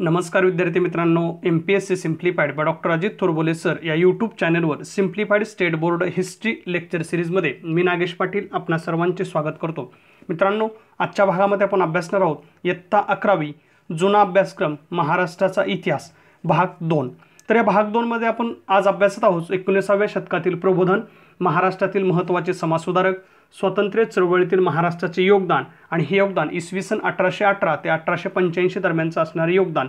नमस्कार विद्यार्थी मित्रांनो M P S C simplified by doctor Ajit Thorbole sir या यूट्यूब चॅनलवर simplified state board history lecture सिरीजमध्ये मी नागेश पाटील आपणा सर्वांचे स्वागत करतो मित्रांनो आजच्या भागामध्ये आपण अभ्यासणार आहोत इयत्ता अकरावी जुना अभ्यासक्रम महाराष्ट्राचा इतिहास भाग दोन तर या भाग दोनमध्ये आपण आज अभ्यासत आहोत एकोणीसाव्या शतकातील प्रबोधन महाराष्ट्रातील महत्त्वाचे समाजसुधारक स्वातंत्र्य चळवळीतील महाराष्ट्राचे योगदान आणि हे योगदान इसवी सन अठराशे अठरा ते अठराशे पंच्याऐंशी दरम्यानचं असणारे योगदान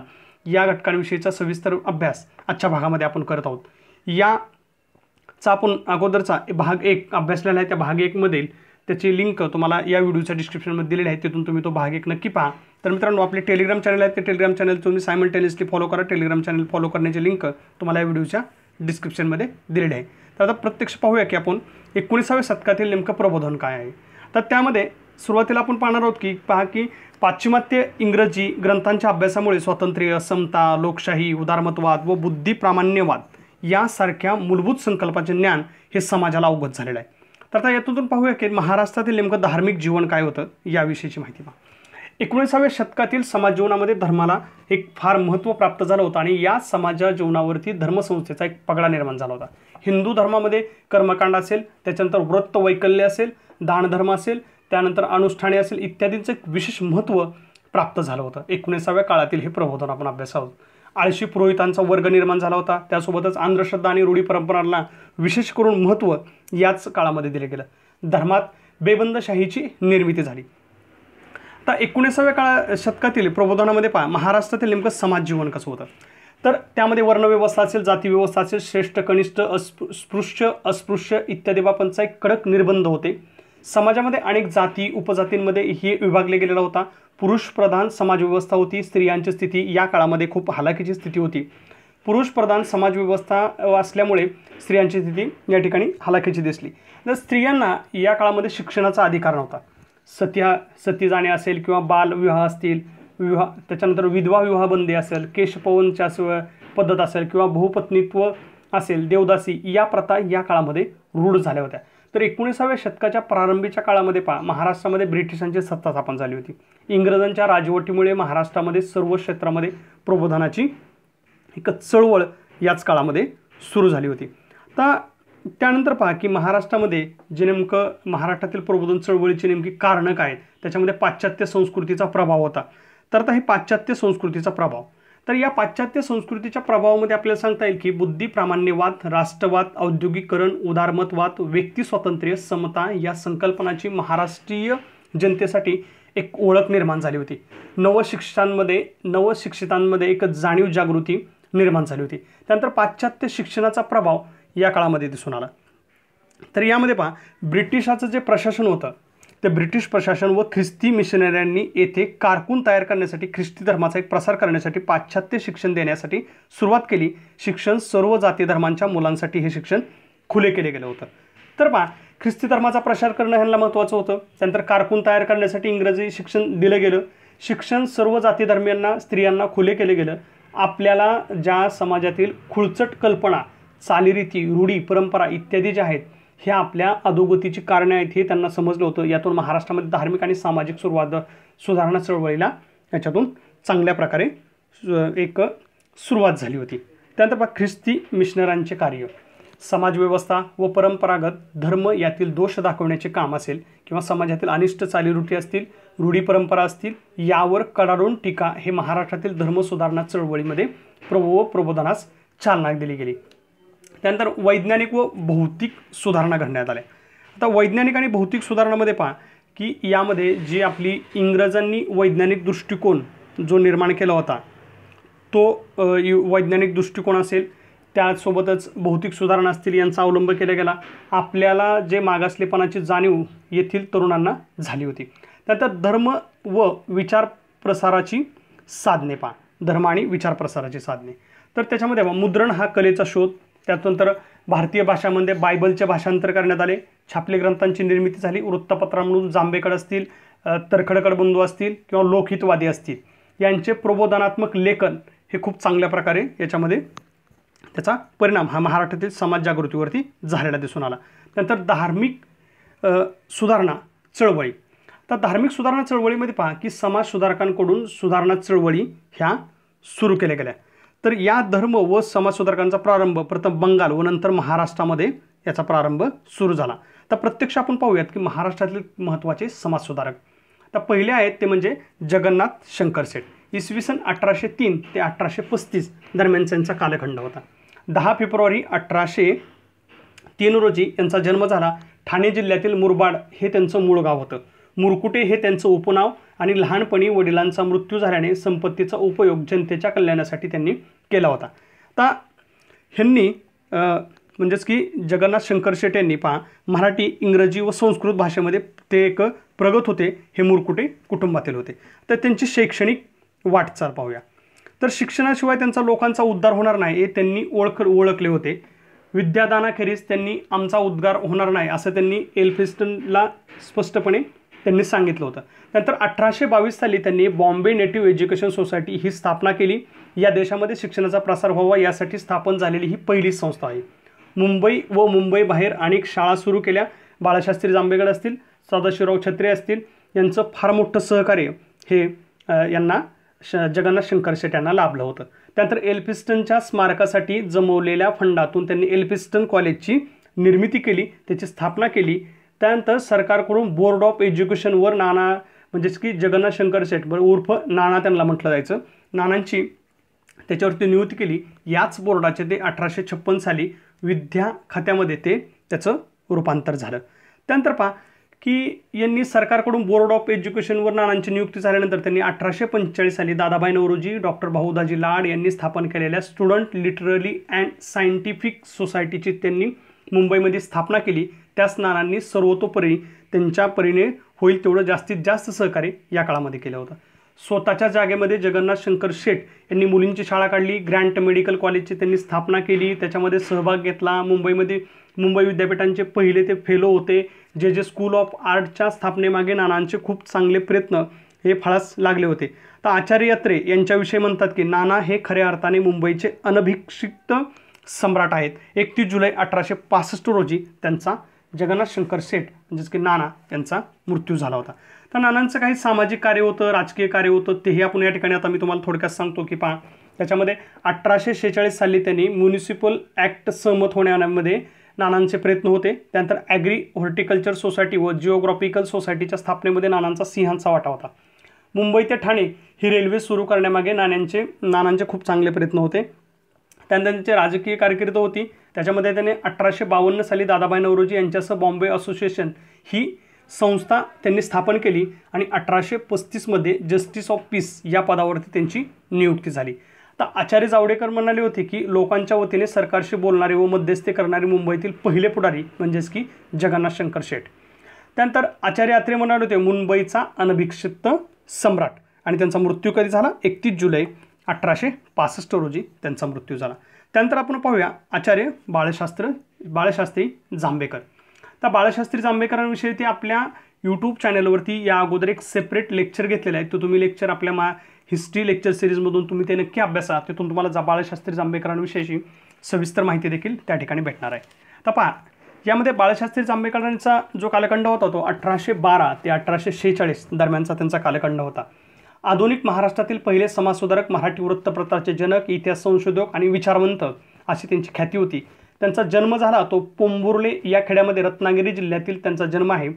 या घटकांविषयीचा सविस्तर अभ्यास आजच्या भागामध्ये आपण करत आहोत याचा आपण अगोदरचा भाग एक अभ्यासलेला आहे त्या भाग एकमधील त्याची लिंक तुम्हाला या व्हिडिओच्या डिस्क्रिप्शनमध्ये दिलेली आहे तिथून तुम्ही तो भाग एक नक्की पहा तर मित्रांनो आपले टेलिग्राम चॅनल आहे ते टेलिग्राम चॅनल तुम्ही सायमल्टेनियसली फॉलो करा टेलिग्राम चॅनल फॉलो करण्याची लिंक तुम्हाला या व्हिडिओच्या डिस्क्रिप्शनमध्ये दिलेली आहे तर आता प्रत्यक्ष पाहूया की आपण एकोणीसाव्या शतकातील नेमकं प्रबोधन काय आहे तर त्यामध्ये सुरुवातीला आपण पाहणार आहोत की पहा की पाश्चिमात्य इंग्रजी ग्रंथांच्या अभ्यासामुळे स्वातंत्र्य समता लोकशाही उदारमतवाद व बुद्धी प्रामाण्यवाद यासारख्या मूलभूत संकल्पाचे ज्ञान हे समाजाला अवगत झालेलं आहे तर आता यातून पाहूया की महाराष्ट्रातील नेमकं धार्मिक जीवन काय होतं याविषयीची माहिती पहा एकोणीसाव्या शतकातील समाज जीवनामध्ये धर्माला एक फार महत्त्व प्राप्त झालं होतं आणि या समाजा जीवनावरती धर्मसंस्थेचा एक पगडा निर्माण झाला होता हिंदू धर्मामध्ये कर्मकांड असेल त्याच्यानंतर व्रत वैकल्य असेल दानधर्म असेल त्यानंतर अनुष्ठाने असेल इत्यादींचं एक विशेष महत्त्व प्राप्त झालं होतं एकोणीसाव्या काळातील हे प्रबोधन आपण आहोत आळशी पुरोहितांचा वर्ग निर्माण झाला होता त्यासोबतच अंधश्रद्धा आणि रूढी परंपरांना विशेष करून महत्त्व याच काळामध्ये दिले गेलं धर्मात बेबंदशाहीची निर्मिती झाली तर एकोणीसाव्या काळा शतकातील प्रबोधनामध्ये पहा महाराष्ट्रातील नेमकं समाज जीवन कसं होतं तर त्यामध्ये वर्णव्यवस्था असेल व्यवस्था असेल श्रेष्ठ कनिष्ठ अस्पृ स्पृश्य अस्पृश्य इत्यादी बाबांचा एक कडक निर्बंध होते समाजामध्ये अनेक जाती उपजातींमध्ये हे विभागले गेलेला होता पुरुषप्रधान समाजव्यवस्था होती स्त्रियांची स्थिती या काळामध्ये खूप हालाकीची स्थिती होती पुरुषप्रधान समाजव्यवस्था असल्यामुळे स्त्रियांची स्थिती या ठिकाणी हालाखीची दिसली तर स्त्रियांना या काळामध्ये शिक्षणाचा अधिकार नव्हता सत्या सती जाणे असेल किंवा बालविवाह असतील विवाह त्याच्यानंतर विधवा विवाह बंदी असेल केशपवनच्या पद्धत असेल किंवा बहुपत्नीत्व असेल देवदासी या प्रथा या काळामध्ये रूढ झाल्या होत्या तर एकोणीसाव्या शतकाच्या प्रारंभीच्या काळामध्ये पहा महाराष्ट्रामध्ये ब्रिटिशांची सत्ता स्थापन झाली होती इंग्रजांच्या राजवटीमुळे महाराष्ट्रामध्ये सर्व क्षेत्रामध्ये प्रबोधनाची एक चळवळ याच काळामध्ये सुरू झाली होती आता त्यानंतर पहा की महाराष्ट्रामध्ये जे नेमकं महाराष्ट्रातील प्रबोधन चळवळीची नेमकी कारणं काय आहेत त्याच्यामध्ये पाश्चात्य संस्कृतीचा प्रभाव होता तर आता हे पाश्चात्य संस्कृतीचा प्रभाव तर या पाश्चात्य संस्कृतीच्या प्रभावामध्ये आपल्याला सांगता येईल की बुद्धी प्रामाण्यवाद राष्ट्रवाद औद्योगिकरण उदारमतवाद व्यक्ती स्वातंत्र्य समता या संकल्पनाची महाराष्ट्रीय जनतेसाठी एक ओळख निर्माण झाली होती नवशिक्षांमध्ये नवशिक्षितांमध्ये एक जाणीव जागृती निर्माण झाली होती त्यानंतर पाश्चात्य शिक्षणाचा प्रभाव या काळामध्ये दिसून आला तर यामध्ये पहा ब्रिटिशाचं जे प्रशासन होतं ते ब्रिटिश प्रशासन व ख्रिस्ती मिशनऱ्यांनी येथे कारकून तयार करण्यासाठी ख्रिस्ती धर्माचा एक प्रसार करण्यासाठी पाश्चात्य शिक्षण देण्यासाठी सुरुवात केली शिक्षण सर्व जाती धर्मांच्या मुलांसाठी हे शिक्षण खुले केले गेलं होतं तर पहा ख्रिस्ती धर्माचा प्रसार करणं ह्यांना महत्त्वाचं होतं त्यानंतर कारकून तयार करण्यासाठी इंग्रजी शिक्षण दिलं गेलं शिक्षण सर्व जाती धर्मियांना स्त्रियांना खुले केले गेलं आपल्याला ज्या समाजातील खुळचट कल्पना चालीरीती रूढी परंपरा इत्यादी ज्या आहेत हे आपल्या अधोगतीची कारणं आहेत हे त्यांना समजलं होतं यातून महाराष्ट्रामध्ये धार्मिक आणि सामाजिक सुरुवात सुधारणा चळवळीला याच्यातून चांगल्या प्रकारे एक सुरुवात झाली होती त्यानंतर ख्रिस्ती मिशनरांचे कार्य समाजव्यवस्था व परंपरागत धर्म यातील दोष दाखवण्याचे काम असेल किंवा समाजातील अनिष्ट चालीरुटी असतील रूढी परंपरा असतील यावर कडाडून टीका हे महाराष्ट्रातील धर्मसुधारणा चळवळीमध्ये प्रबो प्रबोधनास चालना दिली गेली त्यानंतर वैज्ञानिक व भौतिक सुधारणा घडण्यात आल्या आता वैज्ञानिक आणि भौतिक सुधारणामध्ये पहा की यामध्ये जी आपली इंग्रजांनी वैज्ञानिक दृष्टिकोन जो निर्माण केला होता तो वैज्ञानिक दृष्टिकोन असेल त्यासोबतच भौतिक सुधारणा असतील यांचा अवलंब केला गेला आपल्याला जे मागासलेपणाची जाणीव येथील तरुणांना झाली होती त्यानंतर धर्म व विचार प्रसाराची साधने पहा धर्म आणि विचार प्रसाराची साधने तर त्याच्यामध्ये मुद्रण हा कलेचा शोध त्यानंतर भारतीय भाषामध्ये बायबलचे भाषांतर करण्यात आले छापले ग्रंथांची निर्मिती झाली वृत्तपत्रांमधून जांभेकड असतील तरखडकड बंधू असतील किंवा लोकहितवादी असतील यांचे प्रबोधनात्मक लेखन हे खूप चांगल्या प्रकारे याच्यामध्ये त्याचा परिणाम हा महाराष्ट्रातील समाज जागृतीवरती झालेला दिसून आला नंतर धार्मिक सुधारणा चळवळी तर धार्मिक सुधारणा चळवळीमध्ये पहा की समाज सुधारकांकडून सुधारणा चळवळी ह्या सुरू केल्या गेल्या तर या धर्म व समाजसुधारकांचा प्रारंभ प्रथम बंगाल व नंतर महाराष्ट्रामध्ये याचा प्रारंभ सुरू झाला तर प्रत्यक्ष आपण पाहूयात की महाराष्ट्रातील महत्त्वाचे समाजसुधारक तर पहिले आहेत ते म्हणजे जगन्नाथ शंकर इसवी सन अठराशे तीन ते अठराशे पस्तीस दरम्यान त्यांचा कालखंड होता दहा फेब्रुवारी अठराशे तीन रोजी यांचा जन्म झाला ठाणे जिल्ह्यातील मुरबाड हे त्यांचं मूळ गाव होतं मुरकुटे हे त्यांचं उपनाव आणि लहानपणी वडिलांचा मृत्यू झाल्याने संपत्तीचा उपयोग जनतेच्या कल्याणासाठी त्यांनी केला होता आता ह्यांनी म्हणजेच की जगन्नाथ शंकर शेट यांनी पहा मराठी इंग्रजी व संस्कृत भाषेमध्ये ते एक प्रगत होते हे मुरकुटे कुटुंबातील होते तर त्यांची शैक्षणिक वाटचाल पाहूया तर शिक्षणाशिवाय त्यांचा लोकांचा उद्धार होणार नाही हे त्यांनी ओळख ओळखले होते विद्यादानाखेरीज त्यांनी आमचा उद्गार होणार नाही असं त्यांनी एल्फिस्टनला स्पष्टपणे त्यांनी सांगितलं होतं नंतर अठराशे बावीस साली त्यांनी बॉम्बे नेटिव्ह एज्युकेशन सोसायटी ही स्थापना केली या देशामध्ये शिक्षणाचा प्रसार व्हावा यासाठी स्थापन झालेली ही पहिली संस्था आहे मुंबई व मुंबई बाहेर अनेक शाळा सुरू केल्या बाळशास्त्री जांभेगड असतील सदाशिवराव छत्रे असतील यांचं फार मोठं सहकार्य हे यांना श जगन्नाथ शंकर शेट यांना लाभलं होतं त्यानंतर एल्फिस्टनच्या स्मारकासाठी जमवलेल्या फंडातून त्यांनी एल्फिस्टन कॉलेजची निर्मिती केली त्याची स्थापना केली त्यानंतर सरकारकडून बोर्ड ऑफ एज्युकेशनवर नाना म्हणजेच की जगन्नाथ शंकर शेटभर उर्फ नाना त्यांना म्हटलं जायचं नानांची त्याच्यावरती नियुक्ती केली याच बोर्डाचे ते अठराशे छप्पन साली विद्या खात्यामध्ये ते त्याचं रूपांतर झालं त्यानंतर पहा की यांनी सरकारकडून बोर्ड ऑफ एज्युकेशनवर नानांची नियुक्ती झाल्यानंतर त्यांनी अठराशे पंचेचाळीस साली दादाबाई नवरोजी डॉक्टर भाऊदाजी लाड यांनी स्थापन केलेल्या स्टुडंट लिटरली अँड सायंटिफिक सोसायटीची त्यांनी मुंबईमध्ये स्थापना केली त्या स्नानांनी सर्वतोपरी त्यांच्या परीने होईल तेवढं जास्तीत जास्त सहकार्य या काळामध्ये केलं होतं स्वतःच्या जागेमध्ये जगन्नाथ शंकर शेठ यांनी मुलींची शाळा काढली ग्रँट मेडिकल कॉलेजची त्यांनी स्थापना केली त्याच्यामध्ये सहभाग घेतला मुंबईमध्ये मुंबई विद्यापीठांचे पहिले ते फेलो होते जे जे स्कूल ऑफ आर्टच्या स्थापनेमागे नानांचे खूप चांगले प्रयत्न हे फळास लागले होते तर आचार्य यात्रे यांच्याविषयी म्हणतात की नाना हे खऱ्या अर्थाने मुंबईचे अनभिक्षिक्त सम्राट आहेत एकतीस जुलै अठराशे पासष्ट रोजी त्यांचा जगन्नाथ शंकर सेठ म्हणजेच की नाना यांचा मृत्यू झाला होता तर नानांचं काही सामाजिक कार्य होतं राजकीय कार्य होतं तेही आपण या ठिकाणी आता मी तुम्हाला थोडक्यात सांगतो की पहा त्याच्यामध्ये अठराशे शेहेचाळीस साली त्यांनी म्युनिसिपल ॲक्ट सहमत होण्यामध्ये नानांचे प्रयत्न होते त्यानंतर ॲग्री हॉर्टिकल्चर सोसायटी व जिओग्राफिकल सोसायटीच्या स्थापनेमध्ये नानांचा सिंहांचा वाटा होता मुंबई ते ठाणे ही रेल्वे सुरू करण्यामागे नाण्यांचे नानांचे खूप चांगले प्रयत्न होते त्यानंतर त्यांची राजकीय कारकीर्द होती त्याच्यामध्ये त्यांनी अठराशे बावन्न साली दादाभाई नवरोजी यांच्यासह बॉम्बे असोसिएशन ही संस्था त्यांनी स्थापन केली आणि अठराशे पस्तीसमध्ये जस्टिस ऑफ पीस या पदावरती त्यांची नियुक्ती झाली तर आचार्य जावडेकर म्हणाले होते की लोकांच्या वतीने सरकारशी बोलणारे व मध्यस्थी करणारे मुंबईतील पहिले पुढारी म्हणजेच की जगन्नाथ शंकर शेठ त्यानंतर आचार्य आत्रे म्हणाले होते मुंबईचा अनभिक्षित सम्राट आणि त्यांचा मृत्यू कधी झाला एकतीस जुलै अठराशे पासष्ट रोजी त्यांचा मृत्यू झाला त्यानंतर आपण पाहूया आचार्य बाळशास्त्र बाळशास्त्री जांभेकर तर बाळशास्त्री जांभेकरांविषयी ते आपल्या यूट्यूब चॅनलवरती या अगोदर एक सेपरेट लेक्चर घेतलेलं आहे तो तुम्ही लेक्चर आपल्या मा हिस्ट्री लेक्चर सिरीजमधून तुम्ही ते नक्की अभ्यासा तिथून तुम्हाला जा बाळशास्त्री जांभेकरांविषयीची सविस्तर माहिती देखील त्या ठिकाणी भेटणार आहे तर पहा यामध्ये बाळशास्त्री जांभेकरांचा जो कालखंड होता तो अठराशे बारा ते अठराशे शेहेचाळीस दरम्यानचा त्यांचा कालखंड होता आधुनिक महाराष्ट्रातील पहिले समाजसुधारक मराठी वृत्तपत्राचे जनक इतिहास संशोधक आणि विचारवंत अशी त्यांची ख्याती होती त्यांचा जन्म झाला तो पोंभुर्ले या खेड्यामध्ये रत्नागिरी जिल्ह्यातील त्यांचा जन्म आहे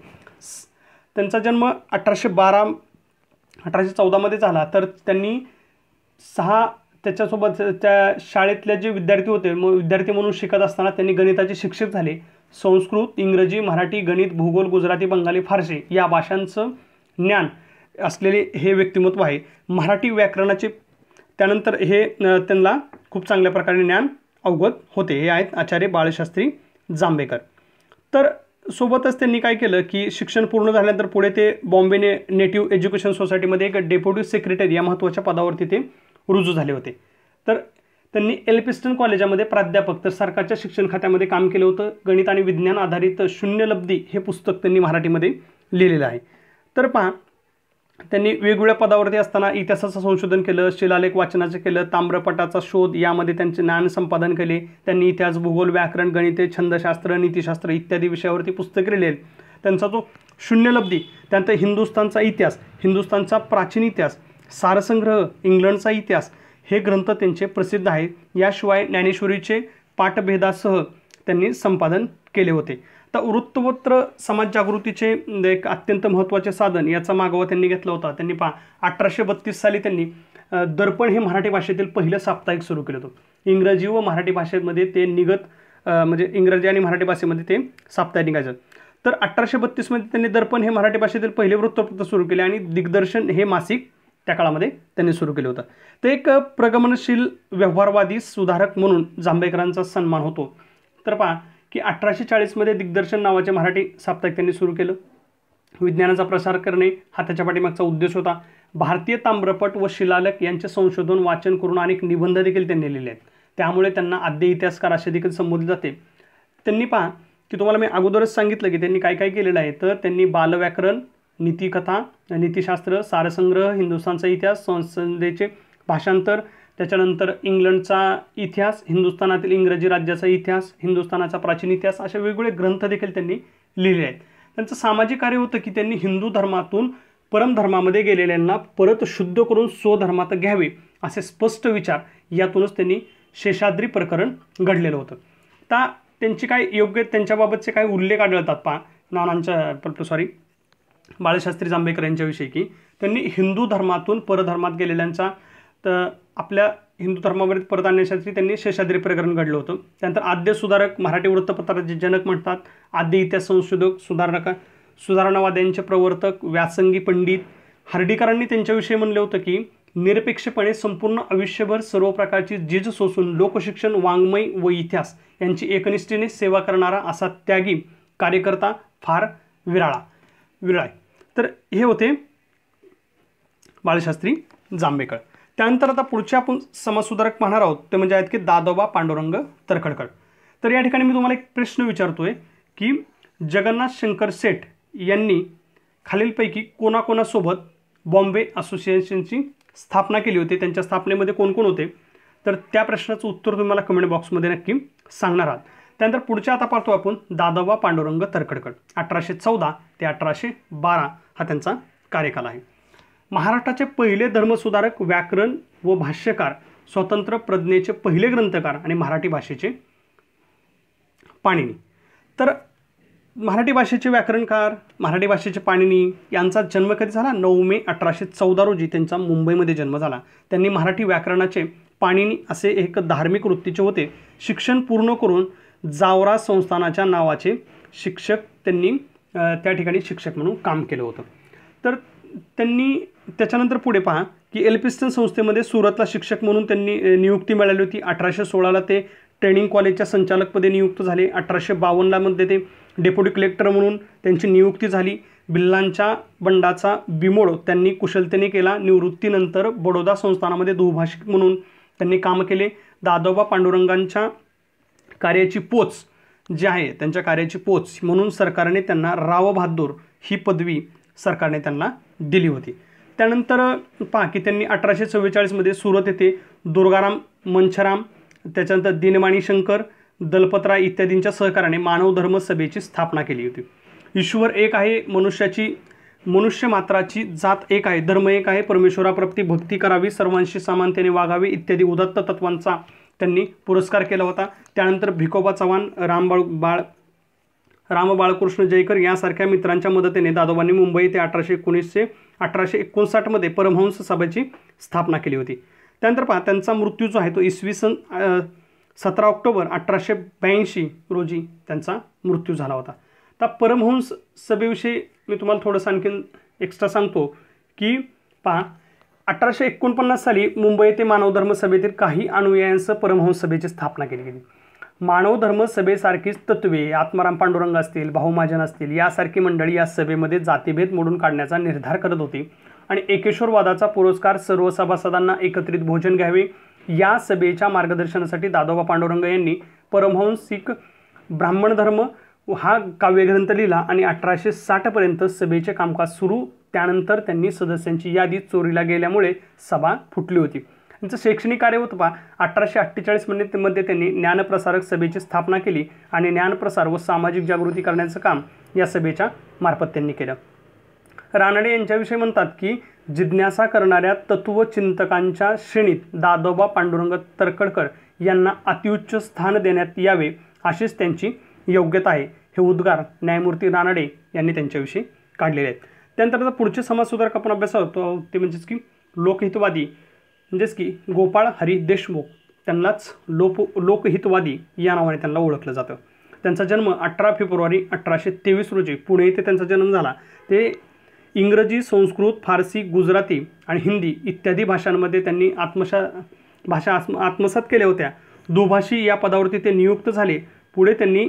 त्यांचा जन्म अठराशे बारा अठराशे चौदामध्ये झाला तर त्यांनी सहा त्याच्यासोबत त्या शाळेतले जे विद्यार्थी होते मग विद्यार्थी म्हणून शिकत असताना त्यांनी गणिताचे शिक्षक झाले संस्कृत इंग्रजी मराठी गणित भूगोल गुजराती बंगाली फारसी या भाषांचं ज्ञान असलेले हे व्यक्तिमत्व आहे मराठी व्याकरणाचे त्यानंतर हे त्यांना खूप चांगल्या प्रकारे ज्ञान अवगत होते हे आहेत आचार्य बाळशास्त्री जांभेकर तर सोबतच त्यांनी काय केलं की शिक्षण पूर्ण झाल्यानंतर पुढे ते बॉम्बे ने नेटिव्ह एज्युकेशन सोसायटीमध्ये एक डेप्युटी सेक्रेटरी या महत्त्वाच्या पदावरती ते रुजू झाले होते तर त्यांनी एलपिस्टन कॉलेजामध्ये प्राध्यापक तर सरकारच्या शिक्षण खात्यामध्ये काम केलं होतं गणित आणि विज्ञान आधारित शून्यलब्धी हे पुस्तक त्यांनी मराठीमध्ये लिहिलेलं आहे तर पहा त्यांनी वेगवेगळ्या पदावरती असताना इतिहासाचं संशोधन केलं शिलालेख वाचनाचं केलं ताम्रपटाचा शोध यामध्ये त्यांचे ज्ञान संपादन केले त्यांनी इतिहास भूगोल व्याकरण गणिते छंदशास्त्र नीतिशास्त्र इत्यादी विषयावरती पुस्तके लिहिली त्यांचा जो शून्यलब्धी त्यानंतर हिंदुस्तानचा इतिहास हिंदुस्तानचा प्राचीन इतिहास सारसंग्रह इंग्लंडचा इतिहास हे ग्रंथ त्यांचे प्रसिद्ध आहेत याशिवाय ज्ञानेश्वरीचे पाठभेदासह त्यांनी संपादन केले होते तर वृत्तपत्र समाज जागृतीचे म्हणजे एक अत्यंत महत्त्वाचे साधन याचा मागोवा त्यांनी घेतला होता त्यांनी पहा अठराशे बत्तीस साली त्यांनी दर्पण हे मराठी भाषेतील पहिलं साप्ताहिक सुरू केलं होतं इंग्रजी व मराठी भाषेमध्ये ते निगत म्हणजे इंग्रजी आणि मराठी भाषेमध्ये ते साप्ताहिक निघायचं तर अठराशे बत्तीसमध्ये त्यांनी दर्पण हे मराठी भाषेतील पहिले वृत्तपत्र सुरू केले आणि दिग्दर्शन हे मासिक त्या काळामध्ये त्यांनी सुरू केलं होतं ते एक प्रगमनशील व्यवहारवादी सुधारक म्हणून जांभेकरांचा सन्मान होतो तर पहा की अठराशे चाळीसमध्ये दिग्दर्शन नावाचे मराठी साप्ताहिक त्यांनी सुरू केलं विज्ञानाचा प्रसार करणे हा त्याच्या पाठीमागचा उद्देश होता भारतीय ताम्रपट व शिलालक यांचे संशोधन वाचन करून अनेक निबंध देखील त्यांनी लिहिले आहेत त्यामुळे त्यांना आद्य इतिहासकार असे देखील संबोधले जाते त्यांनी पहा की तुम्हाला मी अगोदरच सांगितलं की त्यांनी काय काय केलेलं आहे तर त्यांनी बालव्याकरण नीतिकथा नीतिशास्त्र सारसंग्रह हिंदुस्थानचा इतिहास संसदेचे भाषांतर त्याच्यानंतर इंग्लंडचा इतिहास हिंदुस्थानातील इंग्रजी राज्याचा इतिहास हिंदुस्थानाचा प्राचीन इतिहास असे वेगवेगळे ग्रंथ देखील त्यांनी लिहिले आहेत त्यांचं सामाजिक कार्य होतं की त्यांनी हिंदू धर्मातून परमधर्मामध्ये गेलेल्यांना परत शुद्ध करून स्वधर्मात घ्यावे असे स्पष्ट विचार यातूनच त्यांनी शेषाद्री प्रकरण घडलेलं होतं ता त्यांची काय योग्य त्यांच्याबाबतचे काय उल्लेख आढळतात पा नानांच्या सॉरी बाळशास्त्री जांभेकर यांच्याविषयी की त्यांनी हिंदू धर्मातून परधर्मात गेलेल्यांचा तर आपल्या हिंदू धर्मावरील परत आणण्यासाठी त्यांनी शेषाद्री प्रकरण घडलं होतं त्यानंतर आद्य सुधारक मराठी वृत्तपत्राचे जनक म्हणतात आद्य इतिहास संशोधक सुधारणा सुधारणावाद्यांचे प्रवर्तक व्यासंगी पंडित हर्डीकरांनी त्यांच्याविषयी म्हणलं होतं की निरपेक्षपणे संपूर्ण आयुष्यभर सर्व प्रकारची जीज सोसून लोकशिक्षण वाङ्मय व इतिहास यांची एकनिष्ठेने सेवा करणारा असा त्यागी कार्यकर्ता फार विराळा विराळ तर हे होते बाळशास्त्री जांभेकर त्यानंतर आता पुढचे आपण समाजसुधारक पाहणार आहोत ते म्हणजे आहेत की दादोबा पांडुरंग तरखडकड तर या ठिकाणी मी तुम्हाला एक प्रश्न विचारतो आहे की जगन्नाथ शंकर सेठ यांनी खालीलपैकी कोणाकोणासोबत बॉम्बे असोसिएशनची स्थापना केली होती त्यांच्या स्थापनेमध्ये कोण कोण होते तर त्या प्रश्नाचं उत्तर तुम्ही मला कमेंट बॉक्समध्ये नक्की सांगणार आहात त्यानंतर पुढच्या आता पाहतो आपण दादोबा पांडुरंग तरखडकड अठराशे चौदा ते अठराशे बारा हा त्यांचा कार्यकाल आहे महाराष्ट्राचे पहिले धर्मसुधारक व्याकरण व भाष्यकार स्वतंत्र प्रज्ञेचे पहिले ग्रंथकार आणि मराठी भाषेचे पाणिनी तर मराठी भाषेचे व्याकरणकार मराठी भाषेचे पाणिनी यांचा जन्म कधी झाला नऊ मे अठराशे चौदा रोजी त्यांचा मुंबईमध्ये जन्म झाला त्यांनी मराठी व्याकरणाचे पाणिनी असे एक धार्मिक वृत्तीचे होते शिक्षण पूर्ण करून जावरा संस्थानाच्या नावाचे शिक्षक त्यांनी त्या ठिकाणी शिक्षक म्हणून काम केलं होतं तर त्यांनी त्याच्यानंतर पुढे पहा की एल्पिस्टन संस्थेमध्ये सुरतला शिक्षक म्हणून त्यांनी नियुक्ती मिळाली होती अठराशे सोळाला ते ट्रेनिंग कॉलेजच्या संचालकपदी नियुक्त झाले अठराशे बावन्नलामध्ये ते डेप्युटी कलेक्टर म्हणून त्यांची नियुक्ती झाली बिल्लांच्या बंडाचा बिमोड त्यांनी कुशलतेने केला निवृत्तीनंतर बडोदा संस्थानामध्ये दुभाषिक म्हणून त्यांनी काम केले दादोबा पांडुरंगांच्या कार्याची पोच जी आहे त्यांच्या कार्याची पोच म्हणून सरकारने त्यांना राव बहादूर ही पदवी सरकारने त्यांना दिली होती त्यानंतर पहा की त्यांनी अठराशे चव्वेचाळीसमध्ये सुरत येथे दुर्गाराम मंछराम त्याच्यानंतर दिनवाणी शंकर दलपतराय इत्यादींच्या सहकार्याने मानवधर्म सभेची स्थापना केली होती ईश्वर एक आहे मनुष्याची मनुष्य मात्राची जात एक आहे धर्म एक आहे परमेश्वराप्रती भक्ती करावी सर्वांशी समानतेने वागावे इत्यादी उदात्त तत्वांचा त्यांनी पुरस्कार केला होता त्यानंतर भिकोबा चव्हाण रामबाळ बाळ रामबाळकृष्ण जयकर यासारख्या मित्रांच्या मदतीने दादोबांनी मुंबई ते अठराशे एकोणीसशे अठराशे एकोणसाठमध्ये परमहंस सभेची स्थापना केली होती त्यानंतर पहा त्यांचा मृत्यू जो आहे तो इसवी सन सतरा ऑक्टोबर अठराशे ब्याऐंशी रोजी त्यांचा मृत्यू झाला होता तर परमहंस सभेविषयी मी तुम्हाला थोडंसं आणखीन एक्स्ट्रा सांगतो की पहा अठराशे एकोणपन्नास साली मुंबई येथे मानवधर्म सभेतील काही अनुयायांसह परमहंस सभेची स्थापना केली गेली मानवधर्म सभेसारखीच तत्वे आत्माराम पांडुरंग असतील भाऊ महाजन असतील यासारखी मंडळी या सभेमध्ये जातीभेद मोडून काढण्याचा निर्धार करत होती आणि एकेश्वरवादाचा पुरस्कार सर्व सभासदांना एकत्रित भोजन घ्यावे या सभेच्या मार्गदर्शनासाठी दादोबा पांडुरंग यांनी परमहंस सिख ब्राह्मण धर्म हा काव्यग्रंथ लिहिला आणि अठराशे साठपर्यंत सभेचे कामकाज सुरू त्यानंतर त्यांनी सदस्यांची यादी चोरीला गेल्यामुळे सभा फुटली होती त्यांचं शैक्षणिक कार्य होतं पहा अठराशे अठ्ठेचाळीसमध्ये मध्ये त्यांनी ज्ञानप्रसारक सभेची स्थापना केली आणि ज्ञानप्रसार व सामाजिक जागृती करण्याचं काम या सभेच्या मार्फत त्यांनी केलं रानडे यांच्याविषयी म्हणतात की जिज्ञासा करणाऱ्या तत्वचिंतकांच्या श्रेणीत दादोबा पांडुरंग तरकडकर यांना अतिउच्च स्थान देण्यात यावे अशीच त्यांची योग्यता आहे हे उद्गार न्यायमूर्ती रानडे यांनी त्यांच्याविषयी काढलेले आहेत त्यानंतर आता पुढचे समाजसुधारक आपण अभ्यास होतो ते म्हणजेच की लोकहितवादी म्हणजेच की गोपाळ हरी देशमुख त्यांनाच लोप लोकहितवादी या नावाने त्यांना ओळखलं जातं त्यांचा जन्म अठरा फेब्रुवारी अठराशे तेवीस रोजी पुणे येथे त्यांचा जन्म झाला ते इंग्रजी संस्कृत फारसी गुजराती आणि हिंदी इत्यादी भाषांमध्ये त्यांनी आत्मशा भाषा आत्म आत्मसात केल्या होत्या दुभाषी या पदावरती ते नियुक्त झाले पुढे त्यांनी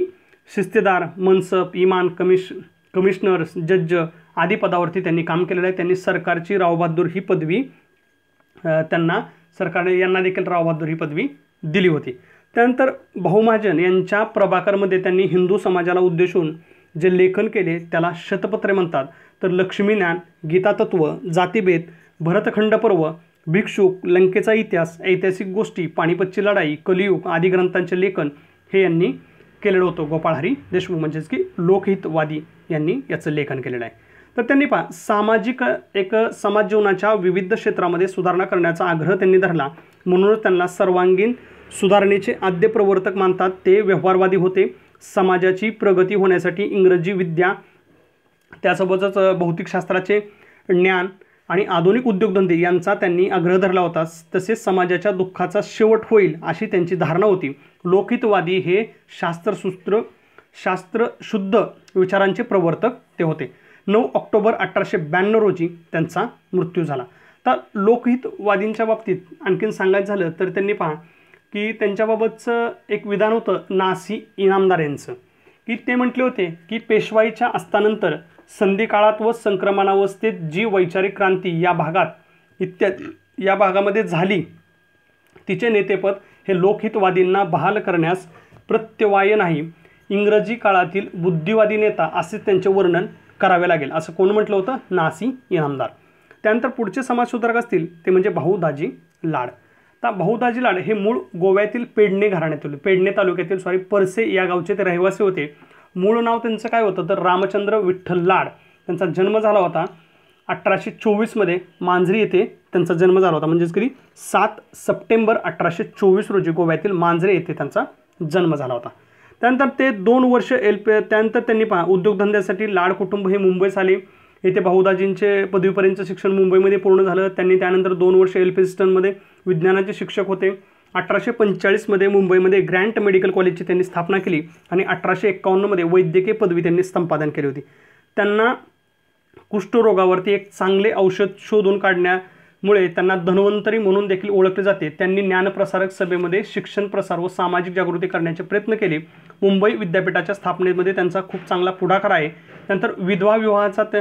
शिस्तेदार मनसप इमान कमिश कमिशनर्स जज्ज आदी पदावरती त्यांनी काम केलेलं आहे त्यांनी सरकारची रावबहादूर ही पदवी त्यांना सरकारने यांना देखील राव बहादूर ही पदवी दिली होती त्यानंतर भाऊ महाजन यांच्या प्रभाकरमध्ये त्यांनी हिंदू समाजाला उद्देशून जे लेखन केले त्याला शतपत्रे म्हणतात तर लक्ष्मीज्ञान गीतातत्व जातीभेद भरतखंड पर्व भिक्षुक लंकेचा इतिहास ऐतिहासिक गोष्टी पाणीपतची लढाई कलियुग आदी ग्रंथांचे लेखन हे यांनी केलेलं होतं गोपाळहरी देशमुख म्हणजेच की लोकहितवादी यांनी याचं लेखन केलेलं आहे तर त्यांनी पहा सामाजिक एक समाज जीवनाच्या विविध क्षेत्रामध्ये सुधारणा करण्याचा आग्रह त्यांनी धरला म्हणूनच त्यांना सर्वांगीण सुधारणेचे आद्य प्रवर्तक मानतात ते व्यवहारवादी होते समाजाची प्रगती होण्यासाठी इंग्रजी विद्या त्यासोबतच भौतिकशास्त्राचे ज्ञान आणि आधुनिक उद्योगधंदे यांचा त्यांनी आग्रह धरला होता तसेच समाजाच्या दुःखाचा शेवट होईल अशी त्यांची धारणा होती लोकहितवादी हे शास्त्रसूत्र शास्त्रशुद्ध विचारांचे प्रवर्तक ते होते नऊ ऑक्टोबर अठराशे ब्याण्णव रोजी त्यांचा मृत्यू झाला तर लोकहितवादींच्या बाबतीत आणखीन सांगायचं झालं तर त्यांनी पहा की त्यांच्याबाबतचं एक विधान होतं नासी इनामदार यांचं की ते म्हटले होते की पेशवाईच्या असतानंतर संधिकाळात व संक्रमणावस्थेत जी वैचारिक क्रांती या भागात इत्यादी या भागामध्ये झाली तिचे नेतेपद हे लोकहितवादींना बहाल करण्यास प्रत्यवाय नाही इंग्रजी काळातील बुद्धिवादी नेता असे त्यांचे वर्णन करावे लागेल असं कोण म्हटलं होतं नासी इनामदार त्यानंतर पुढचे समाजसुधारक असतील ते म्हणजे भाऊदाजी लाड तर भाऊदाजी लाड हे मूळ गोव्यातील पेडणे घराण्यातील पेडणे तालुक्यातील सॉरी परसे या गावचे ते रहिवासी होते मूळ नाव त्यांचं काय होतं तर रामचंद्र विठ्ठल लाड त्यांचा जन्म झाला होता अठराशे चोवीसमध्ये मांजरी येथे त्यांचा जन्म झाला होता म्हणजेच की सात सप्टेंबर अठराशे चोवीस रोजी गोव्यातील मांजरे येथे त्यांचा जन्म झाला होता त्यानंतर ते दोन वर्ष एल पी त्यानंतर त्यांनी पहा उद्योगधंद्यासाठी लाड कुटुंब हे मुंबईस आले येथे भाऊदाजींचे पदवीपर्यंत शिक्षण मुंबईमध्ये पूर्ण झालं त्यांनी त्यानंतर दोन वर्ष एल पी विज्ञानाचे शिक्षक होते अठराशे पंचेचाळीसमध्ये मुंबईमध्ये ग्रँट मेडिकल कॉलेजची त्यांनी स्थापना केली आणि अठराशे एक्कावन्नमध्ये वैद्यकीय पदवी त्यांनी संपादन केली होती त्यांना कुष्ठरोगावरती एक चांगले औषध शोधून काढण्या मुळे त्यांना धन्वंतरी म्हणून देखील ओळखले जाते त्यांनी ज्ञानप्रसारक सभेमध्ये शिक्षण प्रसार व सामाजिक जागृती करण्याचे प्रयत्न केले मुंबई विद्यापीठाच्या स्थापनेमध्ये त्यांचा खूप चांगला पुढाकार आहे त्यानंतर विधवा विवाहाचा ते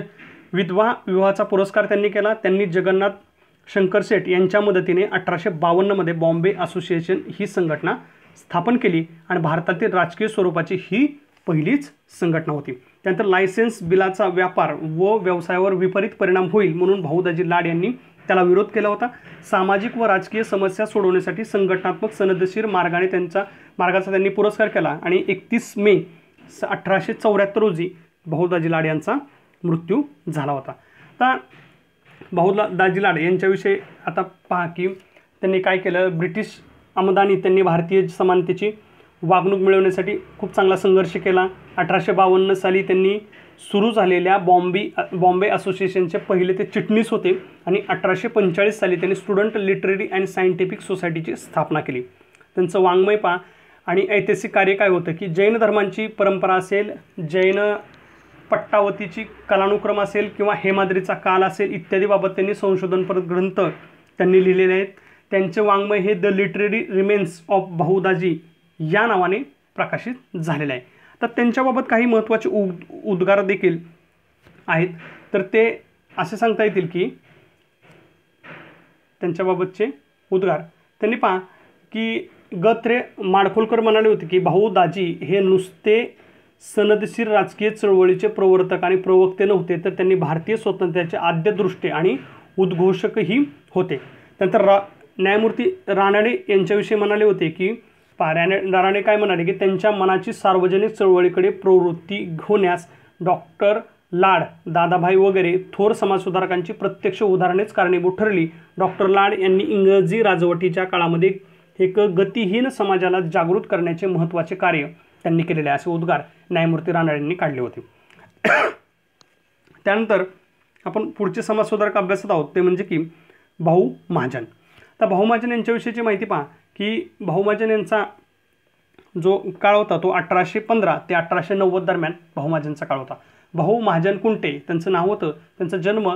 विधवा विवाहाचा पुरस्कार त्यांनी केला त्यांनी जगन्नाथ शंकर शेठ यांच्या मदतीने अठराशे बावन्नमध्ये बॉम्बे असोसिएशन ही संघटना स्थापन केली आणि भारतातील राजकीय स्वरूपाची ही पहिलीच संघटना होती त्यानंतर लायसेन्स बिलाचा व्यापार व व्यवसायावर विपरीत परिणाम होईल म्हणून भाऊदाजी लाड यांनी त्याला विरोध केला होता सामाजिक व राजकीय समस्या सोडवण्यासाठी संघटनात्मक सनदशीर मार्गाने त्यांचा मार्गाचा त्यांनी पुरस्कार केला आणि एकतीस मे अठराशे चौऱ्याहत्तर रोजी बहुदाजी लाड यांचा मृत्यू झाला होता तर भाऊला दाजी लाड यांच्याविषयी आता पहा की त्यांनी काय केलं ब्रिटिश आमदानी त्यांनी भारतीय समानतेची वागणूक मिळवण्यासाठी खूप चांगला संघर्ष केला अठराशे बावन्न साली त्यांनी सुरू झालेल्या बॉम्बी बॉम्बे असोसिएशनचे पहिले ते चिटणीस होते आणि अठराशे पंचेचाळीस साली त्यांनी स्टुडंट लिटररी अँड सायंटिफिक सोसायटीची स्थापना केली त्यांचं वाङ्मय पा आणि ऐतिहासिक कार्य काय होतं की जैन धर्मांची परंपरा असेल जैन पट्टावतीची कलानुक्रम असेल किंवा हेमाद्रीचा काल असेल इत्यादीबाबत त्यांनी संशोधनपर ग्रंथ त्यांनी लिहिलेले आहेत त्यांचे वाङ्मय हे the literary remains of Bhau Daji या नावाने प्रकाशित झालेलं आहे तर त्यांच्याबाबत काही महत्त्वाचे उद उद्गार देखील आहेत तर ते असे सांगता येतील की त्यांच्याबाबतचे उद्गार त्यांनी पहा की गत्रे माडखोलकर म्हणाले होते की भाऊ दाजी हे नुसते सनदशीर राजकीय चळवळीचे प्रवर्तक आणि प्रवक्ते नव्हते तर त्यांनी भारतीय स्वातंत्र्याचे आद्यदृष्टे आणि उद्घोषकही होते त्यानंतर रा न्यायमूर्ती रानडे यांच्याविषयी म्हणाले होते की पाऱ्याने काय म्हणाले की त्यांच्या मनाची सार्वजनिक चळवळीकडे प्रवृत्ती होण्यास डॉक्टर लाड दादाभाई वगैरे थोर समाजसुधारकांची प्रत्यक्ष उदाहरणेच कारणीभूत ठरली डॉक्टर लाड यांनी इंग्रजी राजवटीच्या काळामध्ये एक गतिहीन समाजाला जागृत करण्याचे महत्त्वाचे कार्य त्यांनी केलेले असे उद्गार न्यायमूर्ती राणा यांनी काढले होते त्यानंतर आपण पुढचे समाजसुधारक अभ्यासत आहोत ते म्हणजे की भाऊ महाजन तर भाऊ महाजन यांच्याविषयीची माहिती पहा की भाऊमाजन यांचा जो काळ होता तो अठराशे पंधरा ते अठराशे नव्वद दरम्यान भाऊमाजनचा काळ होता भाऊ महाजन कुंटे त्यांचं नाव होतं त्यांचा जन्म